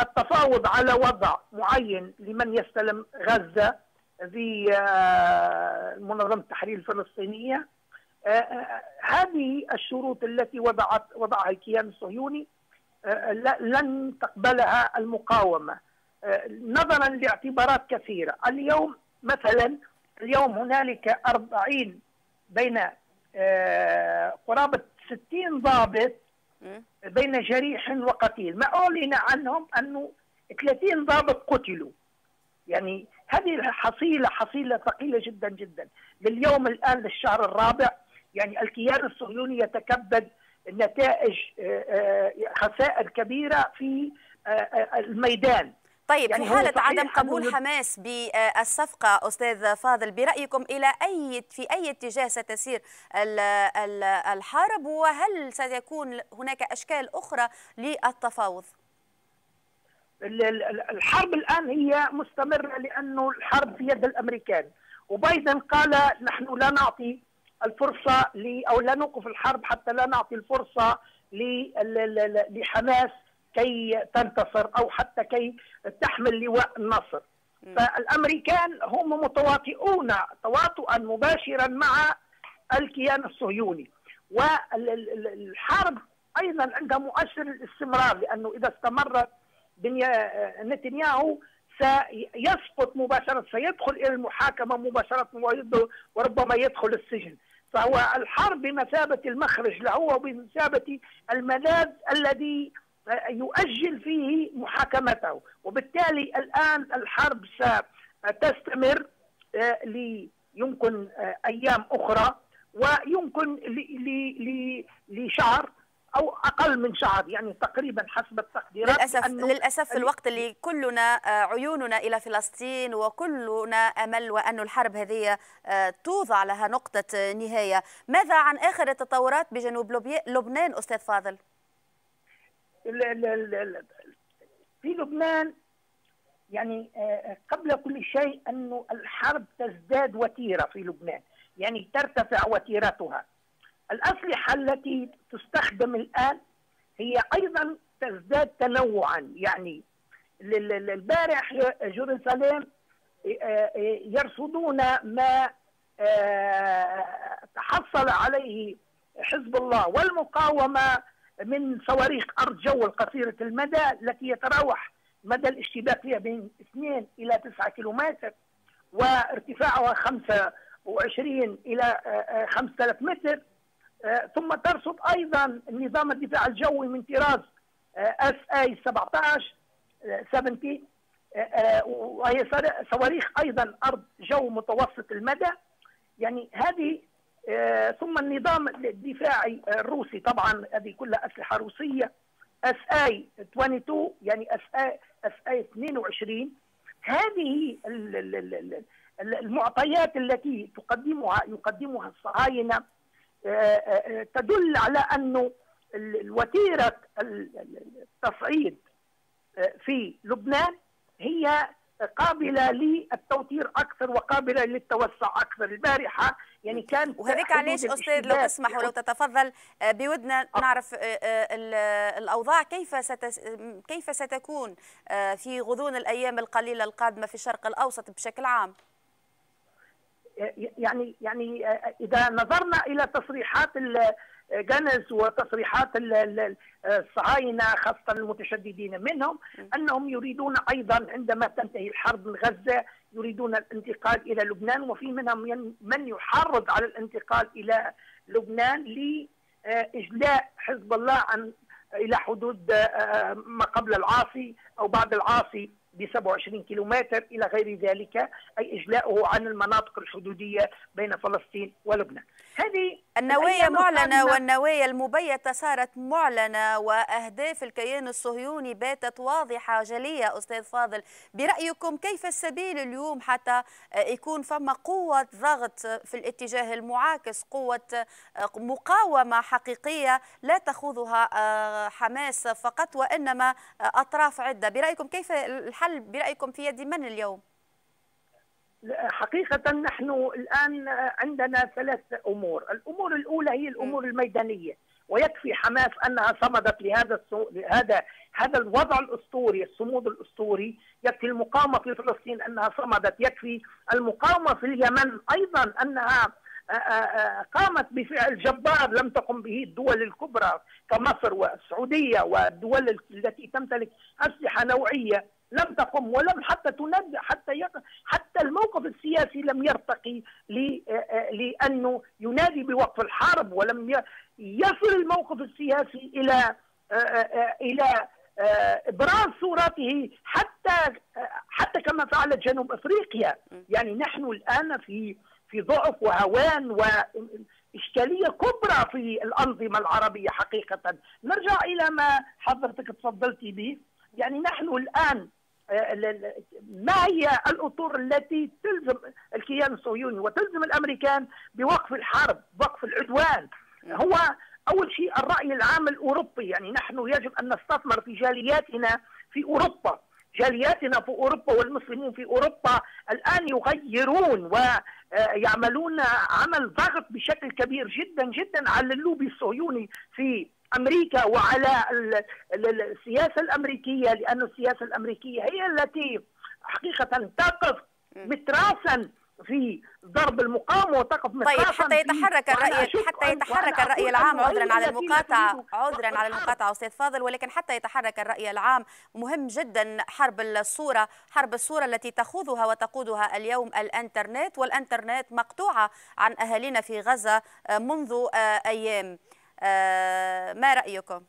التفاوض على وضع معين لمن يستلم غزة منظمة التحرير الفلسطينية هذه الشروط التي وضعت وضعها الكيان الصهيوني لن تقبلها المقاومه آه، نظرا لاعتبارات كثيره، اليوم مثلا اليوم هنالك 40 بين آه، قرابه 60 ضابط بين جريح وقتيل، ما اعلن عنهم انه 30 ضابط قتلوا. يعني هذه حصيله حصيله ثقيله جدا جدا، لليوم الان للشهر الرابع يعني الكيان الصهيوني يتكبد نتائج آه، خسائر كبيره في الميدان طيب يعني في حالة عدم قبول حماس بالصفقة أستاذ فاضل برأيكم إلى أي في أي اتجاه ستسير الحرب وهل سيكون هناك أشكال أخرى للتفاوض؟ الحرب الآن هي مستمرة لأنه الحرب في يد الأمريكان وبايدن قال نحن لا نعطي الفرصة أو لا نوقف الحرب حتى لا نعطي الفرصة لحماس كي تنتصر او حتى كي تحمل لواء النصر فالامريكان هم متواطئون تواطؤا مباشرا مع الكيان الصهيوني والحرب ايضا عندها مؤشر الاستمرار لانه اذا استمرت نتنياهو سيسقط مباشرة سيدخل إلى المحاكمة مباشرة وربما يدخل السجن فهو الحرب بمثابة المخرج له وبمثابة الملاذ الذي يؤجل فيه محاكمته وبالتالي الآن الحرب ستستمر آه، ليمكن آه، أيام أخرى ويمكن لشهر او اقل من شهر يعني تقريبا حسب التقديرات للاسف للاسف الوقت اللي كلنا آه، عيوننا الى فلسطين وكلنا امل وان الحرب هذه توضع لها نقطه نهايه ماذا عن اخر التطورات بجنوب لبنان استاذ فاضل في لبنان يعني آه، قبل كل شيء أن الحرب تزداد وتيرة في لبنان يعني ترتفع وتيرتها الأسلحة التي تستخدم الآن هي أيضا تزداد تنوعا يعني البارح جيروساليم آه، آه، يرصدون ما تحصل عليه حزب الله والمقاومة من صواريخ أرض جو القصيره المدى التي يتراوح مدى الاشتباك فيها بين 2 إلى 9 كيلومتر وارتفاعها 25 إلى 5000 آه، آه، متر آه، ثم ترصد أيضا نظام الدفاع الجوي من طراز اس اي 17 70 وهي صواريخ ايضا ارض جو متوسط المدى يعني هذه آه، ثم النظام الدفاعي الروسي طبعا هذه كلها اسلحه روسيه اس اي 22 يعني اس اي اس اي 22 هذه المعطيات التي تقدمها يقدمها الصهاينه آه، آه، تدل على انه وتيره التصعيد في لبنان هي قابله للتوتير اكثر وقابله للتوسع اكثر البارحه يعني كان وهذيك علاش استاذ لو تسمح ولو تتفضل آه، بودنا أه. نعرف آه، الاوضاع كيف كيف ستكون في غضون الايام القليله القادمه في الشرق الاوسط بشكل عام يعني يعني اذا نظرنا الى تصريحات جنس وتصريحات الصهاينه خاصه المتشددين منهم انهم يريدون ايضا عندما تنتهي الحرب من غزه يريدون الانتقال الى لبنان وفي منهم من يحرض على الانتقال الى لبنان لاجلاء حزب الله عن الى حدود آه، آه، ما قبل العاصي او بعد العاصي ب 27 كيلومتر الى غير ذلك اي اجلاؤه عن المناطق الحدوديه بين فلسطين ولبنان. هذه النوايا معلنة والنوايا المبيتة صارت معلنة وأهداف الكيان الصهيوني باتت واضحة جلية أستاذ فاضل برأيكم كيف السبيل اليوم حتى يكون فما قوة ضغط في الاتجاه المعاكس قوة مقاومة حقيقية لا تخوضها حماس فقط وإنما أطراف عدة برأيكم كيف الحل برأيكم في يد من اليوم؟ حقيقة نحن الآن عندنا ثلاث أمور الأمور الأولى هي الأمور الميدانية ويكفي حماس أنها صمدت لهذا السو... هذا هذا الوضع الأسطوري الصمود الأسطوري يكفي المقاومة في فلسطين أنها صمدت يكفي المقاومة في اليمن أيضا أنها قامت بفعل جبار لم تقم به الدول الكبرى كمصر والسعودية والدول التي تمتلك أسلحة نوعية لم تقم ولم حتى تنبه حتى يق... حتى الموقف السياسي لم يرتقي ل... آه، لانه ينادي بوقف الحرب ولم ي... يصل الموقف السياسي الى آه، آه، الى ابراز صورته حتى حتى كما فعلت جنوب افريقيا يعني نحن الان في في ضعف وهوان و إشكالية كبرى في الأنظمة العربية حقيقة نرجع إلى ما حضرتك تفضلتي به يعني نحن الآن ما هي الاطر التي تلزم الكيان الصهيوني وتلزم الامريكان بوقف الحرب، وقف العدوان. هو اول شيء الراي العام الاوروبي، يعني نحن يجب ان نستثمر في جالياتنا في اوروبا، جالياتنا في اوروبا والمسلمون في اوروبا الان يغيرون ويعملون عمل ضغط بشكل كبير جدا جدا على اللوبي الصهيوني في امريكا وعلى السياسه الامريكيه لان السياسه الامريكيه هي التي حقيقه تقف متراسا في ضرب المقاومه وتقف طيب حتى يتحرك الراي حتى يتحرك الراي العام عذرا على المقاطعه عذرا على المقاطعه استاذ فاضل ولكن حتى يتحرك الراي العام مهم جدا حرب الصوره حرب الصوره التي تخوضها وتقودها اليوم الانترنت والانترنت مقطوعه عن اهالينا في غزه آه، منذ آه، ايام آه، ما رأيكم؟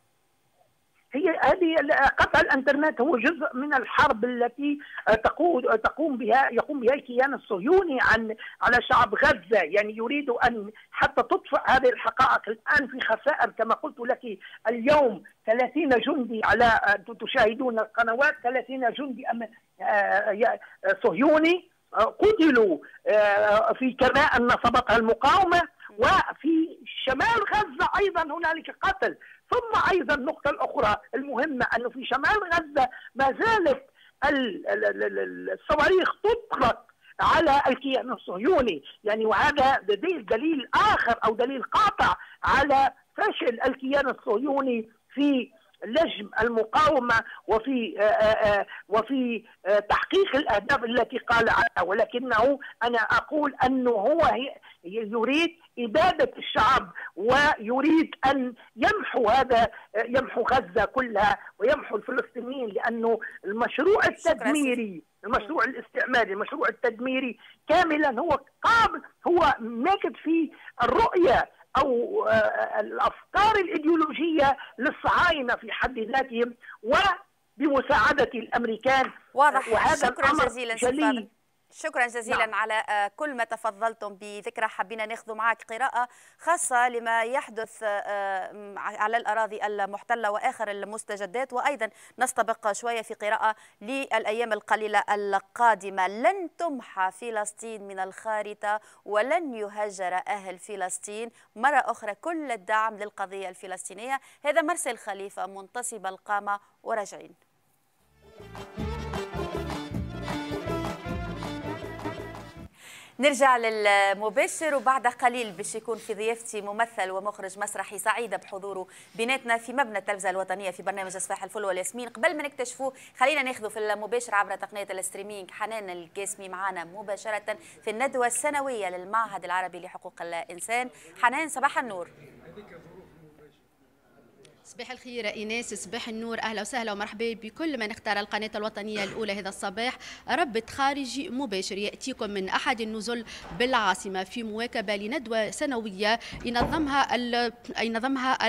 هي هذه قطع الانترنت هو جزء من الحرب التي تقود تقوم بها يقوم بها الكيان الصهيوني عن على شعب غزه يعني يريد ان حتى تطفئ هذه الحقائق الان في خسائر كما قلت لك اليوم 30 جندي على تشاهدون القنوات 30 جندي آه، صهيوني قتلوا آه، في كماء نصبتها المقاومه وفي شمال غزة أيضا هنالك قتل ثم أيضا النقطة الأخرى المهمة أنه في شمال غزة ما زالت الصواريخ تطلق على الكيان الصهيوني يعني وهذا دليل آخر أو دليل قاطع على فشل الكيان الصهيوني في لجم المقاومه وفي آه، آه، آه، وفي تحقيق الاهداف التي قال عنها ولكنه انا اقول انه هو هي يريد إبادة الشعب ويريد أن يمحو هذا يمحو غزة كلها ويمحو الفلسطينيين لأنه المشروع التدميري المشروع الاستعماري المشروع التدميري كاملا هو قابل هو ناكد في الرؤية أو آه، الأفكار الإيديولوجية للصهاينة في حد ذاتهم وبمساعدة الأمريكان واضح وهذا شكرا الأمر جزيلا جليل. شكرا جزيلا نعم. على آه، كل ما تفضلتم بذكرى حبينا ناخذ معك قراءة خاصة لما يحدث آه، على الأراضي المحتلة وآخر المستجدات وأيضا نستبق شوية في قراءة للأيام القليلة القادمة لن تمحى فلسطين من الخارطة ولن يهجر أهل فلسطين مرة أخرى كل الدعم للقضية الفلسطينية هذا مرسل خليفة منتصب القامة ورجعين Thank you. نرجع للمباشر وبعد قليل باش يكون في ضيافتي ممثل ومخرج مسرحي سعيده بحضوره بيناتنا في مبنى التلفزه الوطنيه في برنامج صفاح الفل والياسمين قبل ما نكتشفوه خلينا ناخذه في المباشر عبر تقنيه الاستريمينج حنان القاسمي معنا مباشره في الندوه السنويه للمعهد العربي لحقوق الانسان حنان صباح النور صباح الخير ايناس صباح النور اهلا وسهلا ومرحبا بكل من اختار القناه الوطنيه الاولى هذا الصباح ربط خارجي مباشر ياتيكم من احد النزل بالعاصمه في مواكبه لندوه سنويه ينظمها ينظمها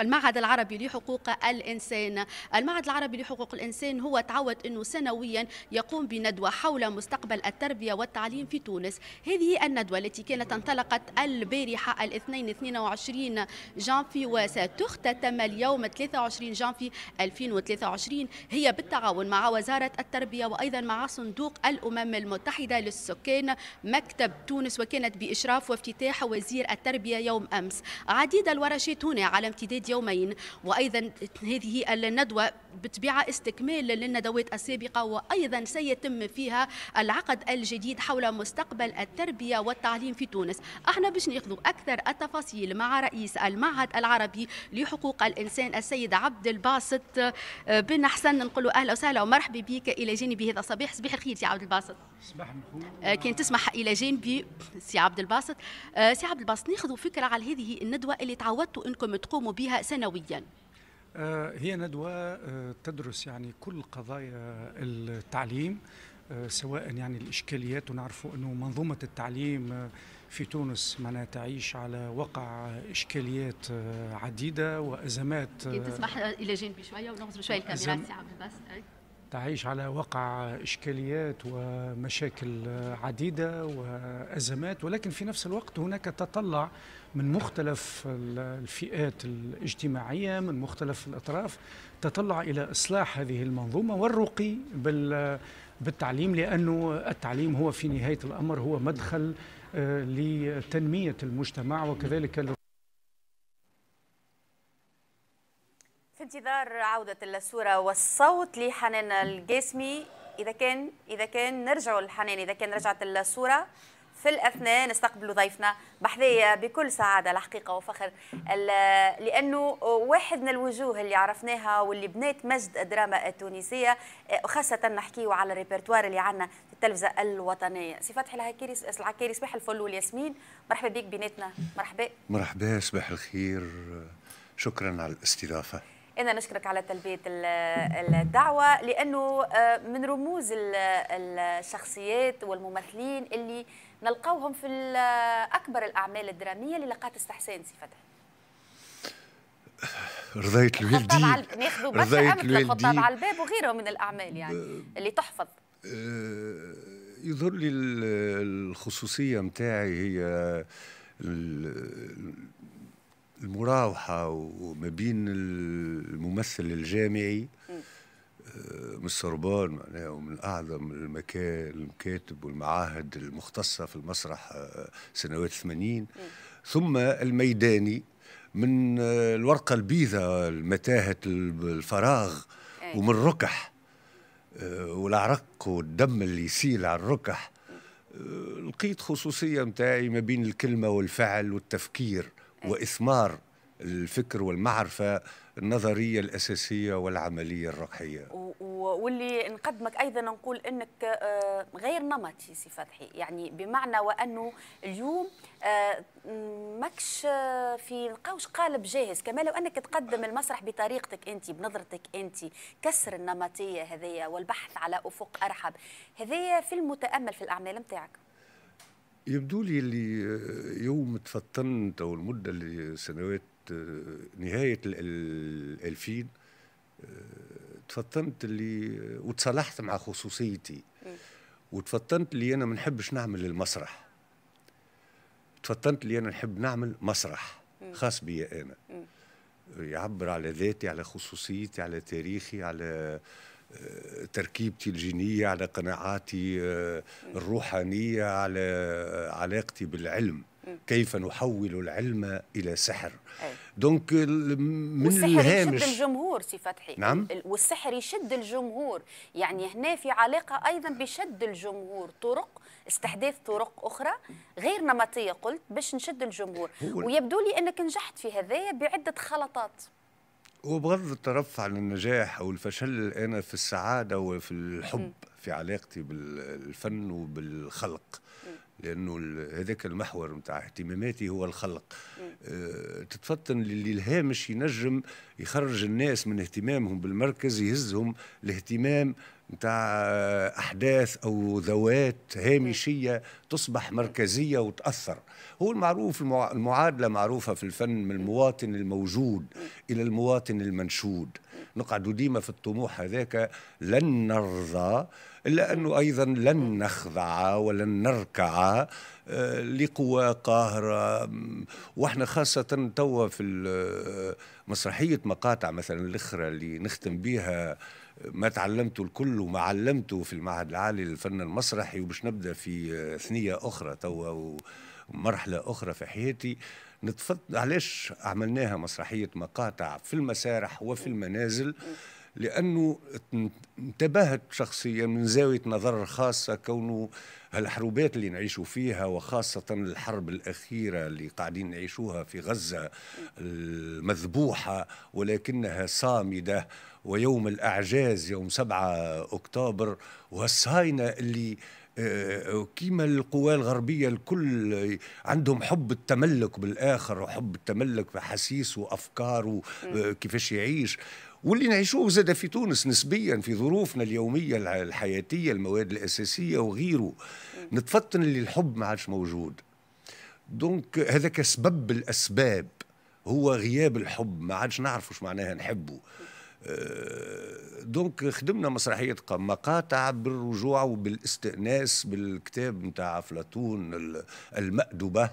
المعهد العربي لحقوق الانسان المعهد العربي لحقوق الانسان هو تعود انه سنويا يقوم بندوه حول مستقبل التربيه والتعليم في تونس هذه الندوه التي كانت انطلقت البارحه الاثنين 22 جانفي وستختتم تم اليوم 23 جانفي 2023 هي بالتعاون مع وزارة التربية وأيضا مع صندوق الأمم المتحدة للسكان مكتب تونس وكانت بإشراف وافتتاح وزير التربية يوم أمس عديد الورشات هنا على امتداد يومين وأيضا هذه الندوة بطبيعة استكمال للندوات السابقة وأيضا سيتم فيها العقد الجديد حول مستقبل التربية والتعليم في تونس احنا باش ناخذوا أكثر التفاصيل مع رئيس المعهد العربي لحقوق حقوق الانسان السيد عبد الباسط آه، بن حسن نقول له اهلا وسهلا ومرحبا بك الى جانبي هذا الصباح صباح الخير سي عبد الباسط صباح الخير آه، كان تسمح الى جانبي سي عبد الباسط آه، سي عبد الباسط ناخذ فكره على هذه الندوه اللي تعودتوا انكم تقوموا بها سنويا هي ندوة تدرس يعني كل قضايا التعليم سواء يعني الإشكاليات ونعرفوا أنه منظومة التعليم في تونس معناها تعيش على وقع إشكاليات آه، عديدة وأزمات آه، تسمح إلى جانبي شوية ونغزر شوية الكاميرا بس تعيش على وقع إشكاليات ومشاكل آه، عديدة وأزمات ولكن في نفس الوقت هناك تطلع من مختلف الفئات الاجتماعية من مختلف الأطراف تطلع إلى إصلاح هذه المنظومة والرقي بالتعليم لأنه التعليم هو في نهاية الأمر هو مدخل لتنمية المجتمع وكذلك في انتظار عودة الصورة والصوت لحنان الجسمي إذا كان إذا كان نرجع الحنان إذا كان رجعت الصورة في الأثناء نستقبل ضيفنا بحذية بكل سعادة الحقيقة وفخر لأنه واحد من الوجوه اللي عرفناها واللي بنات مجد الدراما التونسية وخاصة نحكيه على الريبرتوار اللي عندنا في التلفزة الوطنية سي فتحي العكيري العكيري صباح الفل والياسمين مرحبا بك بيناتنا مرحبا مرحبا صباح الخير شكرا على الاستضافة انا نشكرك على تلبيه الدعوه لانه آه، من رموز الشخصيات والممثلين اللي نلقاوهم في اكبر الاعمال الدراميه اللي لقات استحسان سي فتحي رضيت الوالدين رضيت الوالدين على الباب وغيره من الاعمال يعني اللي تحفظ آه، يظهر لي الخصوصيه متاعي هي المراوحه وما بين الممثل الجامعي من آه، السربان معناها ومن اعظم المكاتب والمعاهد المختصه في المسرح آه، سنوات الثمانين ثم الميداني من آه، الورقه البيضاء متاهه الفراغ أيوة. ومن الركح والعرق والدم اللي يسيل على الركح لقيت خصوصيه متاعي ما بين الكلمه والفعل والتفكير واثمار الفكر والمعرفه النظريه الاساسيه والعمليه الروحيه واللي نقدمك ايضا نقول انك آه، غير نمطي سي فتحي يعني بمعنى وانه اليوم آه، ماكش آه، في نلقاوش قالب جاهز كما لو انك تقدم المسرح بطريقتك انت بنظرتك انت كسر النمطيه هذيا والبحث على افق ارحب هذيا في المتامل في الاعمال نتاعك يبدو لي اللي آه، يوم تفطنت او المده اللي سنوات آه، نهايه الألفين آه، تفطنت اللي وتصالحت مع خصوصيتي وتفطنت اللي انا ما نحبش نعمل المسرح تفطنت اللي انا نحب نعمل مسرح خاص بيا انا يعبر على ذاتي على خصوصيتي على تاريخي على آه تركيبتي الجينية على قناعاتي آه، الروحانية على آه، علاقتي بالعلم كيف نحول العلم إلى سحر دونك من والسحر الهامش يشد الجمهور سي فتحي نعم والسحر يشد الجمهور يعني هنا في علاقة أيضا بشد الجمهور طرق استحداث طرق أخرى غير نمطية قلت باش نشد الجمهور ويبدو لي أنك نجحت في هذايا بعدة خلطات وبغض الطرف عن النجاح او الفشل انا في السعاده وفي الحب في علاقتي بالفن وبالخلق لانه هذاك المحور نتاع اهتماماتي هو الخلق أه تتفطن للهامش ينجم يخرج الناس من اهتمامهم بالمركز يهزهم الاهتمام نتاع احداث او ذوات هامشيه تصبح مركزيه وتاثر هو المعروف المعادله معروفه في الفن من المواطن الموجود الى المواطن المنشود نقعدوا ديما في الطموح هذاك لن نرضى الا انه ايضا لن نخضع ولن نركع آه، لقوى قاهره واحنا خاصه توا في مسرحيه مقاطع مثلا الاخرى اللي نختم بها ما تعلمته الكل وما علمته في المعهد العالي للفن المسرحي وباش نبدا في ثنيه اخرى توا ومرحله اخرى في حياتي نتفضل علاش عملناها مسرحيه مقاطع في المسارح وفي المنازل لانه انتبهت شخصيا من زاويه نظر خاصه كونه هالحروبات اللي نعيشوا فيها وخاصة الحرب الأخيرة اللي قاعدين نعيشوها في غزة المذبوحة ولكنها صامدة ويوم الأعجاز يوم 7 أكتوبر وهالصهاينة اللي آه، كيما القوى الغربية الكل عندهم حب التملك بالآخر وحب التملك في وأفكار وأفكاره كيفاش يعيش واللي نعيشوه زاد في تونس نسبيا في ظروفنا اليومية الحياتية المواد الأساسية وغيره نتفطن اللي الحب ما عادش موجود دونك هذاك سبب الأسباب هو غياب الحب ما عادش نعرف واش معناها نحبه آه، دونك خدمنا مسرحية مقاطع بالرجوع وبالاستئناس بالكتاب نتاع أفلاطون المأدبة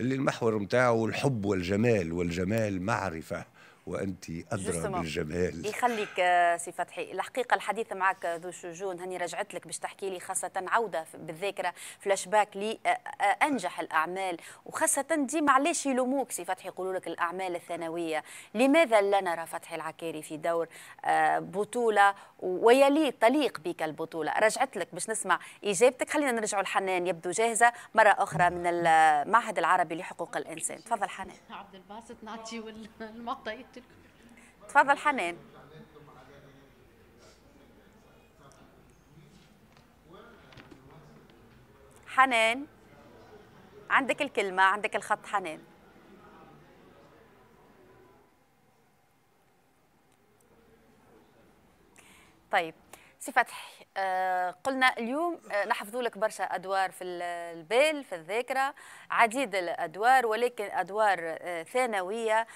اللي المحور نتاعو الحب والجمال والجمال معرفة وانت ادرى بالجمال يخليك آه، سي فتحي الحقيقه الحديث معك ذو شجون هني رجعت لك باش تحكي لي خاصه عوده بالذاكره فلاش باك لانجح آه، آه، الاعمال وخاصه ديما علاش يلوموك سي فتحي يقولوا لك الاعمال الثانويه لماذا لا نرى فتحي العكاري في دور بطوله ويلي تليق بك البطوله رجعت لك باش نسمع اجابتك خلينا نرجعوا لحنان يبدو جاهزه مره اخرى من المعهد العربي لحقوق الانسان تفضل حنان عبد الباسط نعطي المعطيات لكم تفضل حنان حنان عندك الكلمة عندك الخط حنان طيب سي فتحي آه، قلنا اليوم نحفظوا آه، لك برشا ادوار في البال في الذاكره عديد الادوار ولكن ادوار آه، ثانويه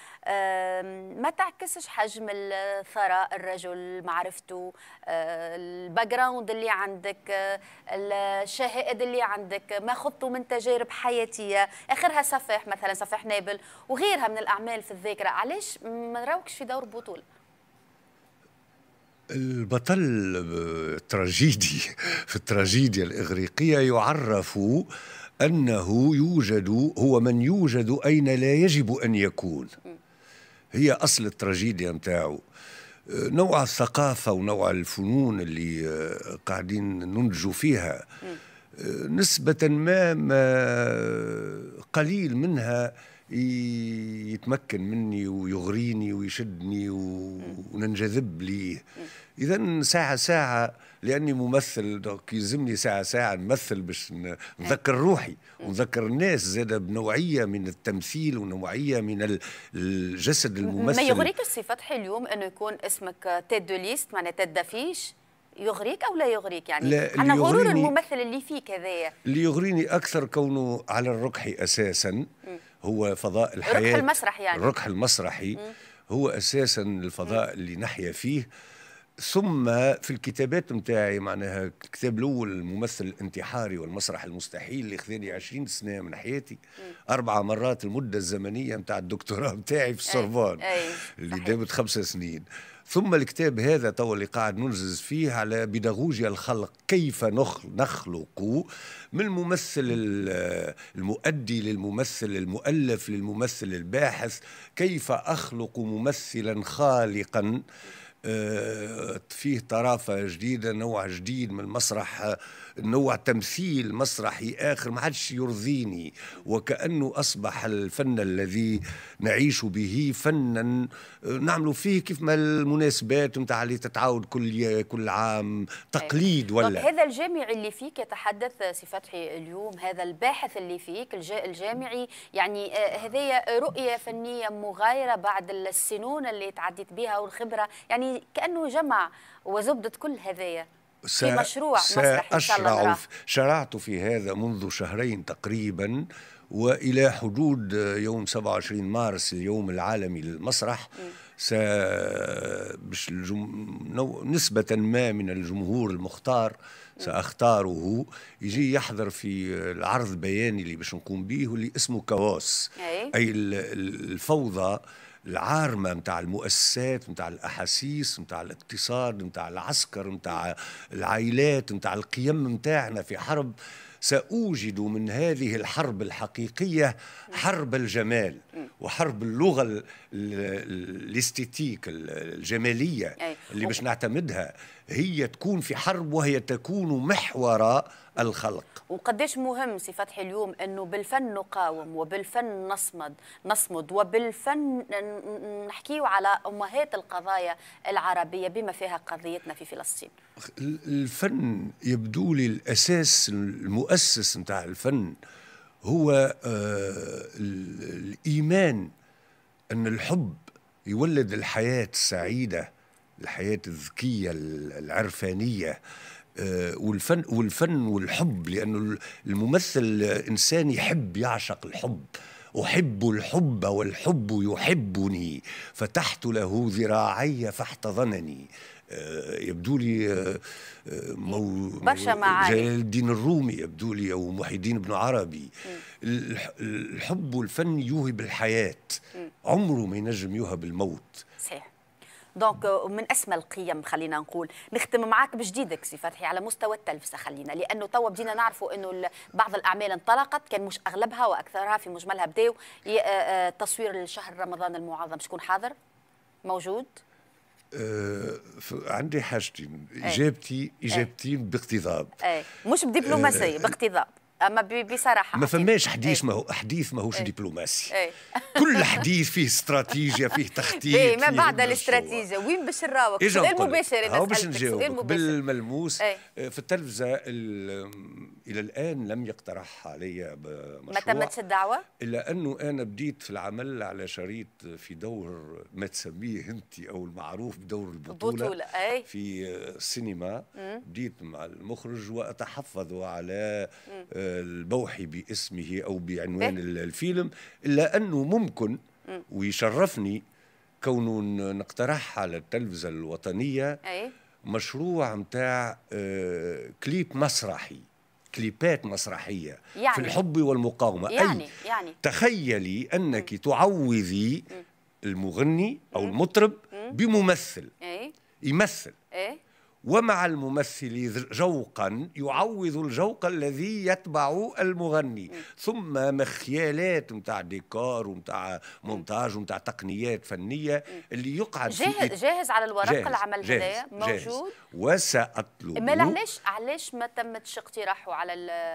ما تعكسش حجم الثراء الرجل معرفته الباك جراوند اللي عندك الشهائد اللي عندك ما خضته من تجارب حياتيه اخرها صفاح مثلا صفاح نابل وغيرها من الاعمال في الذاكره علاش ما نراوكش في دور بطوله البطل التراجيدي في التراجيديا الإغريقية يعرف أنه يوجد هو من يوجد أين لا يجب أن يكون هي أصل التراجيديا متاعه نوع الثقافة ونوع الفنون اللي قاعدين ننجو فيها نسبة ما, ما قليل منها يتمكن مني ويغريني ويشدني وننجذب ليه اذا ساعه ساعه لاني ممثل يلزمني ساعه ساعه نمثل باش نذكر روحي ونذكر الناس زاد بنوعيه من التمثيل ونوعيه من الجسد الممثل ما يغريكش سي فتحي اليوم انه يكون اسمك تيت دو ليست معناها تيت دافيش يغريك او لا يغريك يعني لا انا غرور الممثل اللي فيك هذايا اللي يغريني اكثر كونه على الركح اساسا هو فضاء الحياه الركح المسرح يعني الركح المسرحي هو اساسا الفضاء اللي نحيا فيه ثم في الكتابات متاعي معناها الكتاب الاول الممثل الانتحاري والمسرح المستحيل اللي خذاني 20 سنه من حياتي اربع مرات المده الزمنيه نتاع الدكتوراه نتاعي في السوربون اللي دامت خمسة سنين ثم الكتاب هذا توا اللي قاعد ننجز فيه على بيداغوجيا الخلق كيف نخلق من الممثل المؤدي للممثل المؤلف للممثل الباحث كيف اخلق ممثلا خالقا آه، فيه طرافة جديدة نوع جديد من المسرح آه، نوع تمثيل مسرحي آخر ما عادش يرضيني وكأنه أصبح الفن الذي نعيش به فنا نعمل فيه كيف ما المناسبات نتاع اللي تتعاود كل كل عام تقليد طيب. ولا هذا الجامعي اللي فيك يتحدث سي فتحي اليوم هذا الباحث اللي فيك الجامعي يعني آه، هذايا رؤية فنية مغايرة بعد السنون اللي تعديت بها والخبرة يعني كأنه جمع وزبدت كل هذايا س... في مشروع سأشرع شرعت في هذا منذ شهرين تقريبا وإلى حدود يوم 27 مارس اليوم العالمي للمسرح س... باش الجم... نو... نسبة ما من الجمهور المختار سأختاره يجي يحضر في العرض بياني اللي باش نقوم به واللي اسمه كواس أي, أي الفوضى العارمه نتاع المؤسسات نتاع الاحاسيس نتاع الاقتصاد نتاع العسكر نتاع العائلات نتاع القيم نتاعنا في حرب سأوجد من هذه الحرب الحقيقية حرب الجمال وحرب اللغة الاستيتيك الجمالية اللي باش نعتمدها هي تكون في حرب وهي تكون محور الخلق وقديش مهم سي فتحي اليوم انه بالفن نقاوم وبالفن نصمد نصمد وبالفن نحكيو على امهات القضايا العربيه بما فيها قضيتنا في فلسطين الفن يبدو لي الاساس المؤسس نتاع الفن هو آه، الايمان ان الحب يولد الحياه السعيده الحياه الذكيه العرفانيه آه، والفن والفن والحب لانه الممثل انسان يحب يعشق الحب احب الحب والحب يحبني فتحت له ذراعي فاحتضنني آه، يبدو لي آه، مو برشا جلال الدين الرومي يبدو لي او محي الدين بن عربي الحب والفن يوهب الحياه عمره ما ينجم يوهب الموت دونك آه، من اسمى القيم خلينا نقول نختم معاك بجديدك سي فتحي على مستوى التلفزه خلينا لانه توا بدينا نعرفوا انه بعض الاعمال انطلقت كان مش اغلبها واكثرها في مجملها بداوا آه، آه، تصوير الشهر رمضان المعظم شكون حاضر موجود آه عندي حاجتين إيه. اجابتي إيه. اجابتين باقتضاب إيه. مش بدبلوماسيه باقتضاب اما بصراحه ما فماش حديث إيه. ما هو حديث ما هوش إيه. دبلوماسي إيه. كل حديث فيه استراتيجيه فيه تخطيط ايه ما بعد الاستراتيجيه وين باش نراوك المباشر مباشر باش نجاوبك بالملموس ايه. آه، في التلفزه الى الان لم يقترحها علي مشروع ما تمتش الدعوه؟ الا انه انا بديت في العمل على شريط في دور ما تسميه انت او المعروف بدور البطوله بطولة. أي. في السينما بديت مع المخرج واتحفظ على آه، البوحي باسمه او بعنوان إيه. الفيلم الا انه ممكن ويشرفني كونه نقترحها على التلفزه الوطنيه أي. مشروع متاع آه، كليب مسرحي كليبات مسرحية يعني في الحب والمقاومة يعني, أي يعني تخيلي أنك م. تعوضي م. المغني أو م. المطرب بممثل أي؟ يمثل أي؟ ومع الممثل جوقا يعوض الجوق الذي يتبع المغني ثم مخيالات نتاع ديكور ونتاع مونتاج ونتاع تقنيات فنيه اللي يقعد جاهز جاهز على الورق جاهز العمل هذايا موجود وساطلب ما علاش علاش ما تمتش اقتراحه على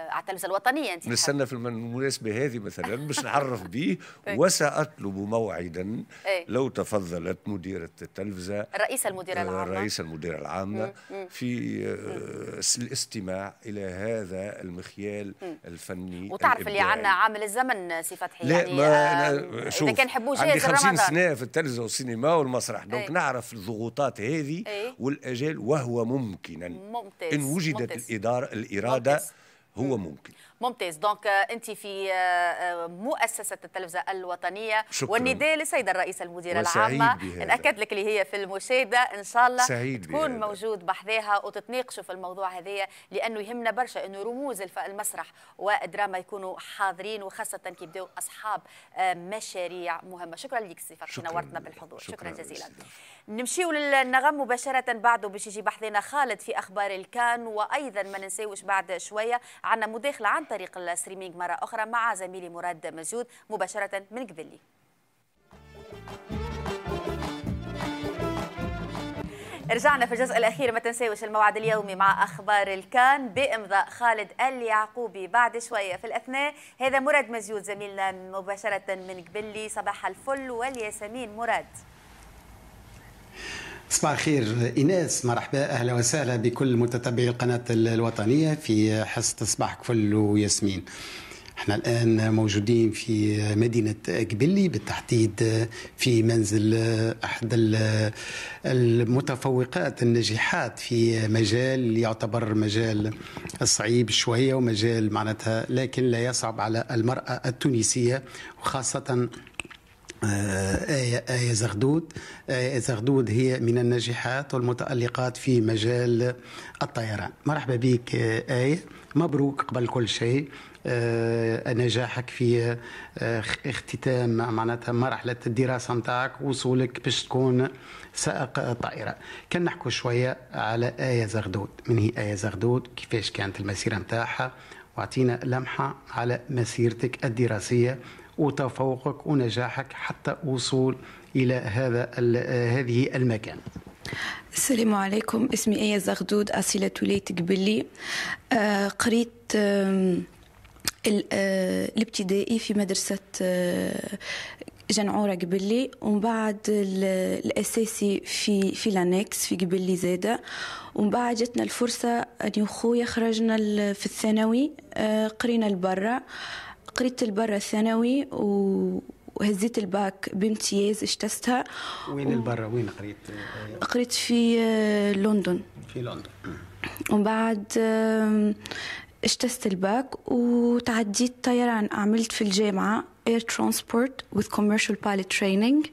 على التلفزه الوطنيه انت نستنى في المناسبه هذه مثلا باش نعرف به إيه. وساطلب موعدا إيه. لو تفضلت مديره التلفزه رئيس المديره آه، العامه رئيس المديره العامه في آه، الاستماع الى هذا المخيال الفني وتعرف اللي عندنا عامل الزمن سي فتحي لا يعني ما آه، أنا شوف اذا كان حبوه عندي 50 سنه في التلفزه والسينما والمسرح إيه. دونك نعرف الضغوطات هذه إيه. والاجال وهو ممكنا ممتاز ان وجدت ممتاز الاداره الاراده ممتاز. هو ممكن ممتاز دونك آه، انت في آه، آه، مؤسسه التلفزه الوطنيه شكرا. والنداء للسيده الرئيسه المديره العامه ناكد لك اللي هي في المشاهده ان شاء الله سعيد تكون بهذا. موجود بحذاها وتتناقشوا في الموضوع هذايا لانه يهمنا برشا انه رموز المسرح والدراما يكونوا حاضرين وخاصه كي يبداو اصحاب مشاريع مهمه شكرا لك سي فاطمه نورتنا بالحضور شكرا, شكرا جزيلا نمشيو للنغم مباشره بعده باش يجي بحذنا خالد في اخبار الكان وايضا ما ننساوش بعد شويه عندنا مداخله عن طريق الستريمينج مرة أخرى مع زميلي مراد مسجود مباشرة من قبلي رجعنا في الجزء الأخير ما تنساوش الموعد اليومي مع أخبار الكان بإمضاء خالد اليعقوبي بعد شوية في الأثناء هذا مراد مسجود زميلنا مباشرة من قبلي صباح الفل والياسمين مراد صباح الخير ايناس مرحبا اهلا وسهلا بكل متتبعي القناه الوطنيه في حصه صباح كفل وياسمين احنا الان موجودين في مدينه قبلي بالتحديد في منزل احد المتفوقات الناجحات في مجال يعتبر مجال صعيب شويه ومجال معناتها لكن لا يصعب على المراه التونسيه وخاصه آه، آية آية زغدود آية زغدود هي من الناجحات والمتألقات في مجال الطيران مرحبا بك آه، آية مبروك قبل كل شيء آه نجاحك في آه اختتام معناتها مرحلة الدراسة نتاعك وصولك باش تكون سائق طائرة كان نحكوا شوية على آية زغدود من هي آية زغدود كيفاش كانت المسيرة نتاعها واعطينا لمحة على مسيرتك الدراسية وتفوقك ونجاحك حتى وصول إلى هذا هذه المكان السلام عليكم اسمي ايه زغدود اصيله ولايه قبلي آه، قريت آه، الابتدائي في مدرسه آه، جنعوره قبلي ومن بعد الاساسي في في لانكس في قبلي زاده ومن بعد جاتنا الفرصه اني يعني وخويا خرجنا في الثانوي قرينا لبرا قريت البرة الثانوي و... وهزيت الباك بامتياز اجتزتها وين و... البرة وين قريت؟ قريت في آه، لندن في لندن ومن بعد اجتزت الباك وتعديت طيران عملت في الجامعة air transport with commercial pilot training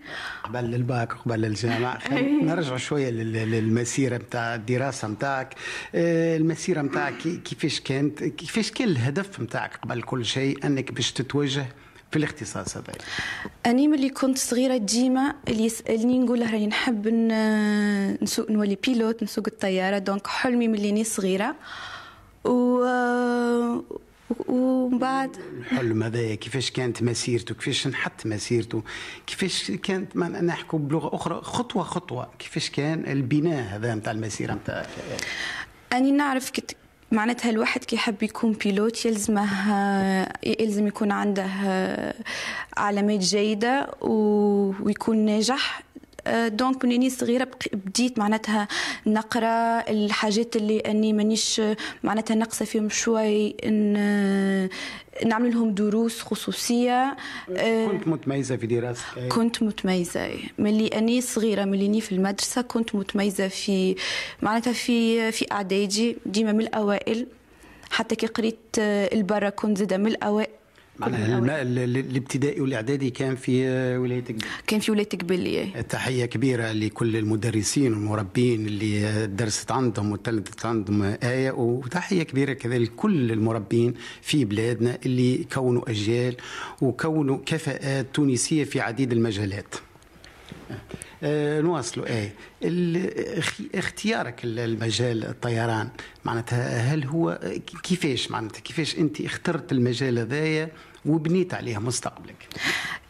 قبل الباك قبل الجامعة إيه. نرجع شوية للمسيرة نتاع الدراسة نتاعك آه، المسيرة نتاعك كيفاش كانت كيفاش كان الهدف نتاعك قبل كل شيء أنك باش تتوجه في الاختصاص هذا أنا ملي كنت صغيرة ديما اللي يسألني نقول له راني نحب نسوق نولي بيلوت نسوق الطيارة دونك حلمي ملي ني صغيرة و ومن بعد الحلم هذايا كيفاش كانت مسيرته كيفاش نحط مسيرته كيفاش كانت ما نحكوا بلغه اخرى خطوه خطوه كيفاش كان البناء هذا نتاع المسيره نتاع اني نعرف كت... معناتها الواحد كي يحب يكون بيلوت يلزمه يلزم يكون عنده آه، علامات جيدة ويكون ناجح آه، دونك من اني صغيره بديت معناتها نقرا الحاجات اللي اني مانيش معناتها ناقصه فيهم شوي إن آه، نعمل لهم دروس خصوصيه آه، كنت متميزه في دراستك كنت متميزه ملي اني صغيره ملي اني في المدرسه كنت متميزه في معناتها في في اعدادي ديما من الاوائل حتى كي قريت البرا كنت زاده من الاوائل الماء الابتدائي والاعدادي كان في ولايه قبيل كان في ولايه قبيل إيه. تحيه كبيره لكل المدرسين والمربين اللي درست عندهم وتلدت عندهم ايه وتحيه كبيره كذلك لكل المربين في بلادنا اللي كونوا اجيال وكونوا كفاءات تونسيه في عديد المجالات آه، نواصلوا ايه اختيارك المجال الطيران معناتها هل هو كيفاش معناتها كيفاش انت اخترت المجال هذايا وبنيت عليه مستقبلك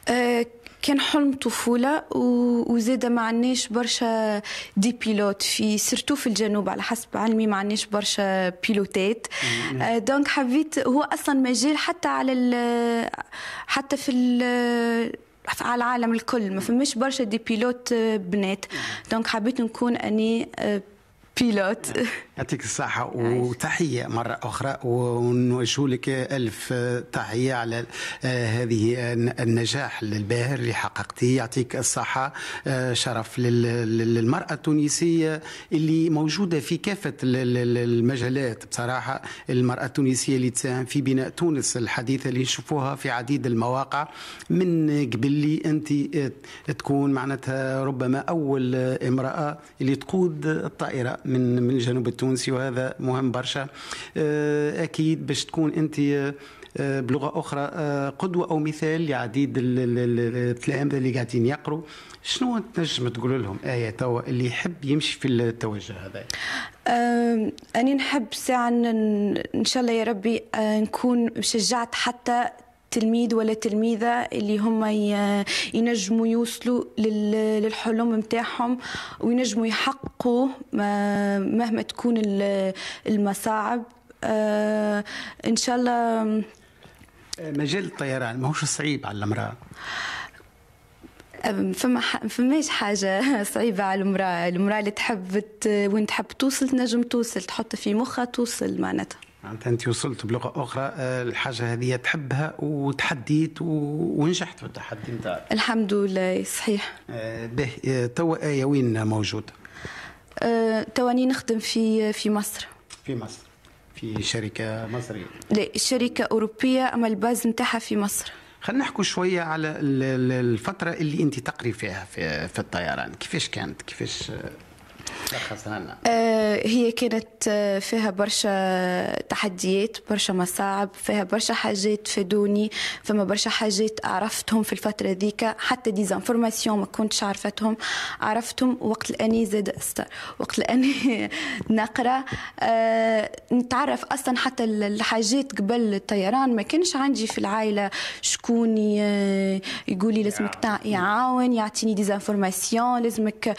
آه، كان حلم طفولة وزادة ما عناش برشا دي بيلوت في سيرتو في الجنوب على حسب علمي ما عناش برشا بيلوتات آه، دونك حبيت هو أصلا مجال حتى على حتى في في العالم الكل ما فماش برشا دي بيلوت آه، بنات دونك حبيت نكون اني آه، بيلوت يعطيك الصحة وتحية مرة أخرى ونوجه لك ألف تحية على آه، هذه النجاح الباهر اللي حققتيه يعطيك الصحة آه، شرف للمرأة التونسية اللي موجودة في كافة المجالات بصراحة المرأة التونسية اللي تساهم في بناء تونس الحديثة اللي نشوفوها في عديد المواقع من قبل اللي أنت آه، تكون معناتها ربما أول امرأة اللي تقود الطائرة من من الجنوب التونسي وهذا مهم برشا آه، اكيد باش تكون انت آه، بلغه اخرى آه، قدوه او مثال لعديد التلامذه اللي قاعدين يقروا شنو تنجم تقول لهم ايه توا اللي يحب يمشي في التوجه هذا أنا نحب ساعة إن شاء الله يا ربي نكون شجعت حتى التلميذ ولا التلميذة اللي هم ينجموا يوصلوا للحلم متاعهم وينجموا يحققوا مهما تكون المصاعب آه، إن شاء الله مجال الطيران ماهوش صعيب على المرأة فما فماش حاجة صعيبة على المرأة المرأة اللي تحب وين تحب توصل تنجم توصل تحط في مخها توصل معناتها معناتها انت وصلت بلغه اخرى آه، الحاجه هذه تحبها وتحديت ونجحت في التحدي نتاعك الحمد لله صحيح آه، به آه، توا ايه وين موجوده؟ آه تواني نخدم في في مصر في مصر في شركه مصريه لا شركه اوروبيه اما الباز نتاعها في مصر خلينا نحكوا شويه على الفتره اللي انت تقري فيها في, في الطيران كيفاش كانت كيفاش آه، هي كانت آه، فيها برشا تحديات برشا مصاعب فيها برشا حاجات فادوني فما برشا حاجات عرفتهم في الفتره ذيك حتى ديزانفورماسيون ما كنتش عرفتهم عرفتهم وقت الاني زاد استر وقت الاني نقرا آه، نتعرف اصلا حتى الحاجات قبل الطيران ما كانش عندي في العائله شكون يقولي لازمك يعاون يعطيني ديزانفورماسيون لازمك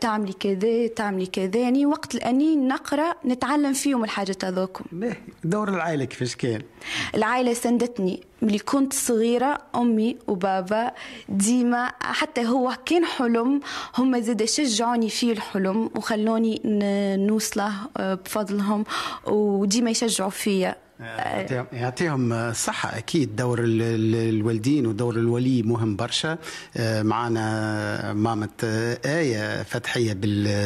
تعملي كذا كذا تعملي كذاني وقت الاني نقرا نتعلم فيهم الحاجات هذوكم دور العائله كيفاش كان العائله سندتني ملي كنت صغيرة أمي وبابا ديما حتى هو كان حلم هم زاد شجعوني في الحلم وخلوني نوصله آه، بفضلهم وديما يشجعوا فيا يعطيهم الصحة أكيد دور الوالدين ودور الولي مهم برشا آه، معنا مامة آية فتحية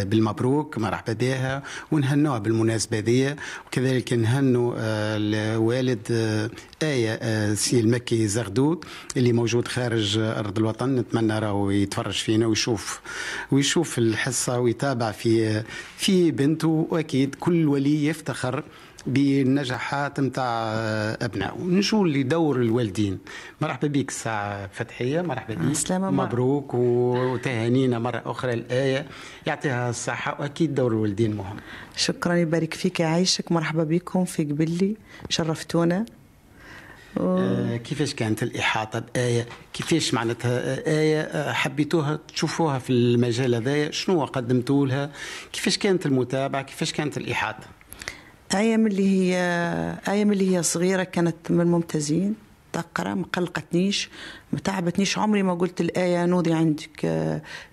بالمبروك مرحبا بها ونهنوها بالمناسبة ذي وكذلك نهنوا الوالد آه، آه، آية سي المكي زغدود اللي موجود خارج أرض الوطن نتمنى راهو يتفرج فينا ويشوف ويشوف الحصة ويتابع في في بنته وأكيد كل ولي يفتخر بالنجاحات نتاع ابنائه نشوف اللي دور الوالدين مرحبا بك الساعه فتحيه مرحبا بك مبروك وتهانينا مره اخرى الايه يعطيها الصحه واكيد دور الوالدين مهم شكرا يبارك فيك يعيشك مرحبا بكم في قبلي شرفتونا آه كيفاش كانت الإحاطة بآية كيفاش معناتها آية آه، حبيتوها تشوفوها في المجال هذايا شنو قدمتولها كيفاش كانت المتابعة كيفاش كانت الإحاطة أيام اللي هي أيام اللي هي صغيرة كانت من الممتازين تقرا ما قلقتنيش ما تعبتنيش عمري ما قلت الايه نوضي عندك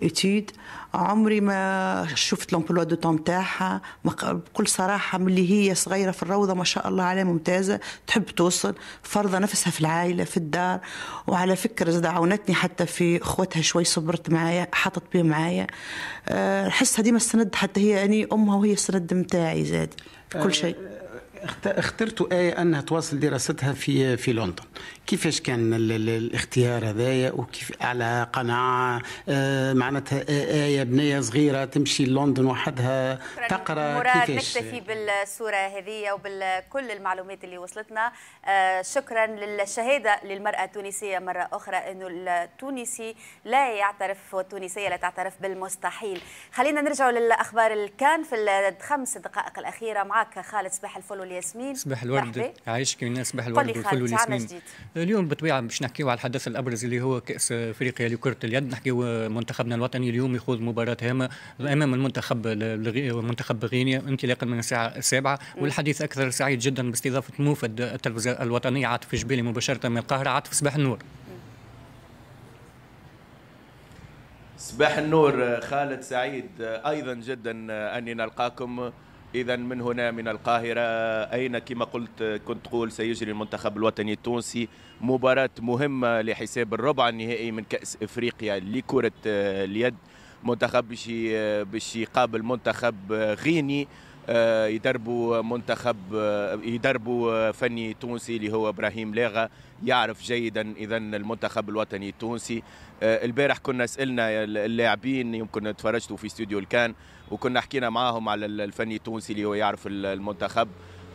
اتيد آه، عمري ما شفت لومبلوا دو طون تاعها بكل صراحه ملي هي صغيره في الروضه ما شاء الله عليها ممتازه تحب توصل فرضه نفسها في العائله في الدار وعلى فكره زاد عاونتني حتى في اخوتها شوي صبرت معايا حطت بيه معايا نحسها آه، ديما السند حتى هي اني امها وهي السند نتاعي زاد كل شيء آه، اخترت آية أنها تواصل دراستها في في لندن كيفاش كان الاختيار هذايا وكيف على قناعه آه، معناتها آه، ايه بنيه صغيره تمشي لندن وحدها تقرا مراد نكتفي بالصوره هذه وبكل المعلومات اللي وصلتنا آه، شكرا للشهاده للمراه التونسيه مره اخرى انه التونسي لا يعترف والتونسيه لا تعترف بالمستحيل خلينا نرجعوا للاخبار اللي كان في الخمس دقائق الاخيره معك خالد صباح الفل والياسمين صباح الورد عايشك من صباح الورد والفل والياسمين اليوم بطبيعة باش نحكيو على الحدث الابرز اللي هو كاس افريقيا لكره اليد نحكيو آه، منتخبنا الوطني اليوم يخوض مباراه هامه امام المنتخب المنتخب غينيا انطلاقا من الساعه السابعة والحديث اكثر سعيد جدا باستضافه موفد التلفزه الوطنيه عاطف جبيلي مباشره من القاهره عاطف صباح النور صباح النور آه، خالد سعيد آه، ايضا جدا اني نلقاكم إذا من هنا من القاهرة أين كما قلت كنت تقول سيجري المنتخب الوطني التونسي مباراة مهمة لحساب الربع النهائي من كأس إفريقيا لكرة اليد منتخب بشي بشي قابل منتخب غيني آه، يدربوا منتخب آه، يدربوا آه، فني تونسي اللي هو ابراهيم لاغا يعرف جيدا اذا المنتخب الوطني التونسي البارح كنا سالنا اللاعبين يمكن تفرجتوا في استوديو الكان وكنا حكينا معاهم على الفني التونسي اللي هو يعرف المنتخب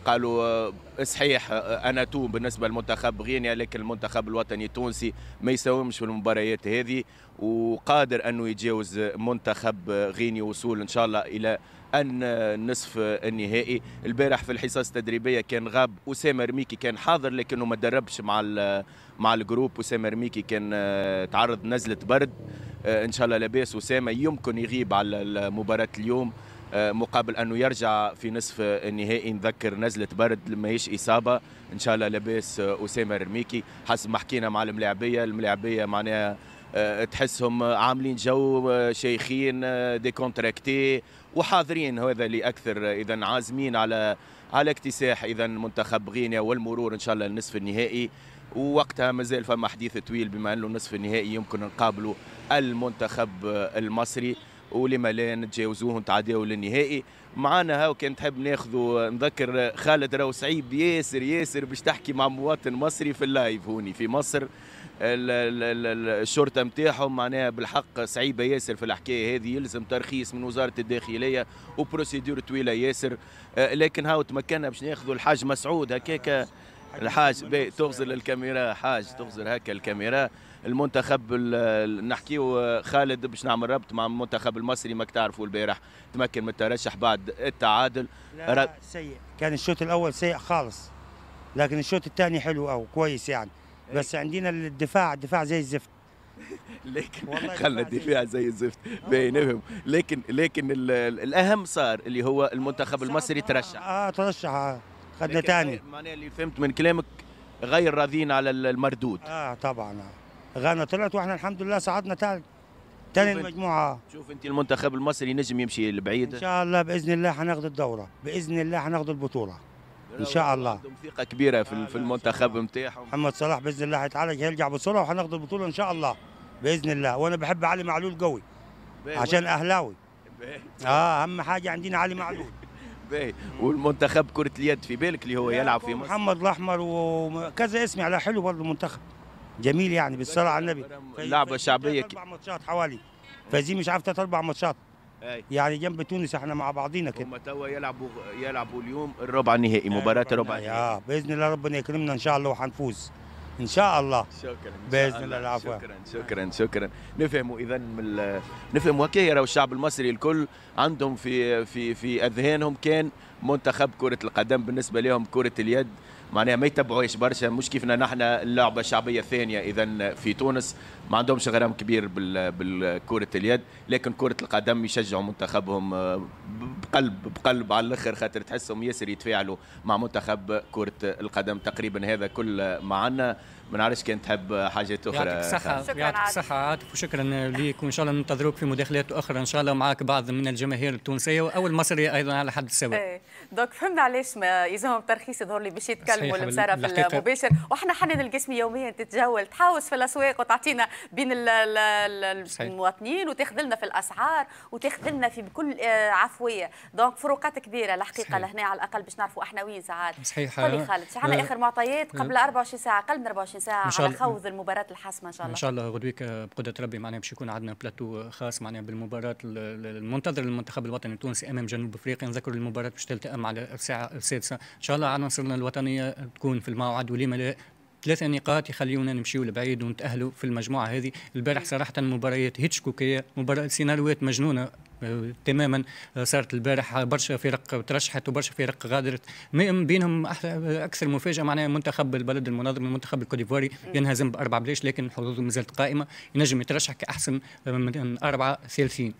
قالوا آه، صحيح آه، آه، انا تو بالنسبه للمنتخب غينيا لكن المنتخب الوطني التونسي ما يساومش في المباريات هذه وقادر انه يتجاوز منتخب غينيا وصول ان شاء الله الى النصف النهائي البارح في الحصص التدريبيه كان غاب اسامه رميكي كان حاضر لكنه ما دربش مع مع الجروب اسامه رميكي كان تعرض نزله برد ان شاء الله لاباس اسامه يمكن يغيب على مباراه اليوم آه، مقابل انه يرجع في نصف النهائي نذكر نزله برد ماهيش اصابه ان شاء الله لاباس آه، اسامه الرميكي حسب ما حكينا مع الملاعبيه الملاعبيه معناها آه، تحسهم عاملين جو شيخين ديكونتراكتي وحاضرين هذا لاكثر اذا عازمين على على اكتساح اذا منتخب غينيا والمرور ان شاء الله للنصف النهائي ووقتها مازال فما حديث طويل بما انه نصف النهائي يمكن نقابلوا المنتخب المصري ولما لا نتجاوزوه ونتعداو للنهائي معانا هاو كان تحب ناخذوا نذكر خالد راهو صعيب ياسر ياسر باش تحكي مع مواطن مصري في اللايف هوني في مصر الشرطه نتاعهم معناها بالحق صعيبه ياسر في الحكايه هذه يلزم ترخيص من وزاره الداخليه وبروسيدور طويله ياسر آه، لكن هاو تمكنا باش ناخذوا الحاج مسعود هكاك الحاج تغزر الكاميرا حاج تغزر هكا الكاميرا المنتخب نحكيو خالد باش نعمل ربط مع المنتخب المصري ماك تعرفوا البارح تمكن من الترشح بعد التعادل لا سيء كان الشوط الاول سيء خالص لكن الشوط الثاني حلو او كويس يعني بس إيه. عندنا الدفاع دفاع زي الزفت لكن خلنا الدفاع زي الزفت آه، باينهم لكن لكن الاهم صار اللي هو المنتخب المصري ترشح اه, آه، ترشح خدنا ثاني معناها اللي فهمت من كلامك غير راضيين على المردود اه طبعا غانا طلعت واحنا الحمد لله صعدنا ثالث ثاني المجموعه شوف انت المنتخب المصري نجم يمشي لبعيد ان شاء الله باذن الله حناخذ الدوره باذن الله حناخذ البطوله ان شاء الله عندهم ثقه كبيره في, في المنتخب نتاعهم محمد صلاح باذن الله حيتعالج هيرجع بسرعه وحناخذ البطوله ان شاء الله باذن الله وانا بحب علي معلول قوي عشان اهلاوي اه اهم حاجه عندنا علي معلول باهي والمنتخب كره اليد في بالك اللي هو يلعب في مصر محمد الاحمر وكذا اسم على حلو برضه المنتخب جميل يعني بالصلاه على النبي لعبه شعبيه اربع ماتشات حوالي فايزين مش عارف ثلاث اربع ماتشات يعني جنب تونس احنا مع بعضينا كده هما توا يلعبوا يلعبوا اليوم الربع النهائي مباراه الربع النهائي اه باذن الله ربنا يكرمنا ان شاء الله وحنفوز ان شاء الله شكرا باذن الله العفو شكرا شكرا شكرا نفهموا اذا من نفهموا هكا راهو الشعب المصري الكل عندهم في في في اذهانهم كان منتخب كره القدم بالنسبه لهم كره اليد معناها ما يتبعوهاش برشا مش كيفنا نحن اللعبه الشعبيه الثانيه اذا في تونس ما عندهمش غرام كبير بالكره اليد لكن كره القدم يشجعوا منتخبهم آه، بقلب بقلب على الاخر خاطر تحسهم ياسر يتفاعلوا مع منتخب كره القدم تقريبا هذا كل معنا ما نعرفش كان تحب حاجات اخرى يعطيك الصحة يعطيك الصحة عاطف وشكرا ليك وان شاء الله ننتظروك في مداخلات اخرى ان شاء الله معك بعض من الجماهير التونسية واول مصري ايضا على حد سواء إيه. دوك فهمنا علاش ما يلزمهم ترخيص يظهر لي باش يتكلموا المسار في المباشر وحنا حنان القسمي يوميا تتجول تحوس في الاسواق وتعطينا بين المواطنين وتاخذ لنا في الاسعار وتاخذ لنا في بكل آه، عفويه دونك فروقات كبيره الحقيقه لهنا على الاقل باش نعرفوا احنا وين ساعات صحيح قولي خالد عندنا آه، اخر معطيات آه. قبل 24 ساعه اقل من 24 ساعه على خوض المباراه الحاسمه ان شاء الله ان شاء الله غدويك بقدره ربي معناها باش يكون عندنا بلاتو خاص معناها بالمباراه المنتظر للمنتخب الوطني التونسي امام جنوب افريقيا نذكر المباراه باش تلتقى على الساعه السادسه ان شاء الله عناصرنا الوطنيه تكون في الموعد ولما لا ثلاثة نقاط يخليونا نمشيو لبعيد ونتاهلوا في المجموعه هذه البارح إيه. صراحه مباريات هيتشكوكيه مباراه سيناريوهات مجنونه آه، تماما آه، صارت البارح برشا فرق ترشحت وبرشا فرق غادرت بينهم اكثر مفاجاه معناها منتخب البلد المنظم المنتخب الكوديفواري إيه. ينهزم باربعه بلاش لكن حظوظه مازالت قائمه ينجم يترشح كاحسن آه، من اربعه ثالثين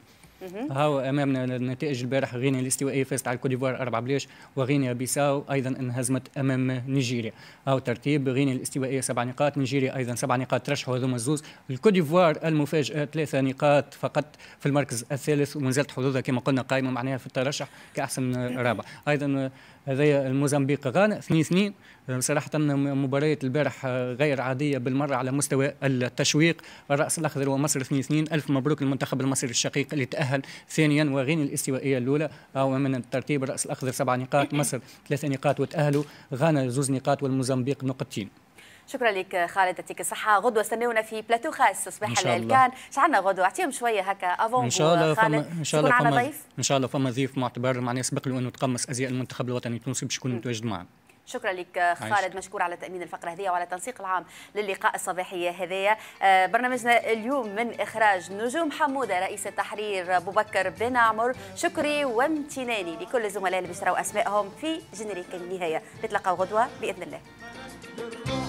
هاو امامنا النتائج البارح غينيا الاستوائيه فازت على الكوديفوار 4 بلاش وغينيا بيساو ايضا انهزمت امام نيجيريا هاو ترتيب غينيا الاستوائيه سبع نقاط نيجيريا ايضا سبع نقاط ترشحوا هذوما الزوز الكوديفوار المفاجاه ثلاثه نقاط فقط في المركز الثالث ومازالت حظوظها كما قلنا قائمه معناها في الترشح كاحسن رابع ايضا هذايا الموزمبيق غانا 2 2 صراحة مباراة البارح آه، غير عادية بالمرة على مستوى التشويق الرأس الأخضر ومصر 2 2 ألف مبروك للمنتخب المصري الشقيق اللي تأهل ثانيا وغين الاستوائية الأولى أو آه، من الترتيب الرأس الأخضر سبع نقاط مصر ثلاث نقاط وتأهلوا غانا زوز نقاط والموزمبيق نقطتين شكرا لك خالد يعطيك الصحه غدوه استنونا في بلاتو خاص صباح كان شعلنا غدوه اعطيهم شويه هكا افون ان شاء الله فما ان شاء الله فما ضيف ان شاء الله فما ضيف معتبر معناه سبق له انه تقمص ازياء المنتخب الوطني التونسي باش يكون متواجد معنا شكرا لك خالد مشكور على تامين الفقره هذه وعلى التنسيق العام للقاء الصباحي هذايا آه، برنامجنا اليوم من اخراج نجوم حموده رئيس التحرير بكر بن عمر شكري وامتناني لكل الزملاء اللي بيشروا اسمائهم في جنريك النهايه نتلقى غدوه باذن الله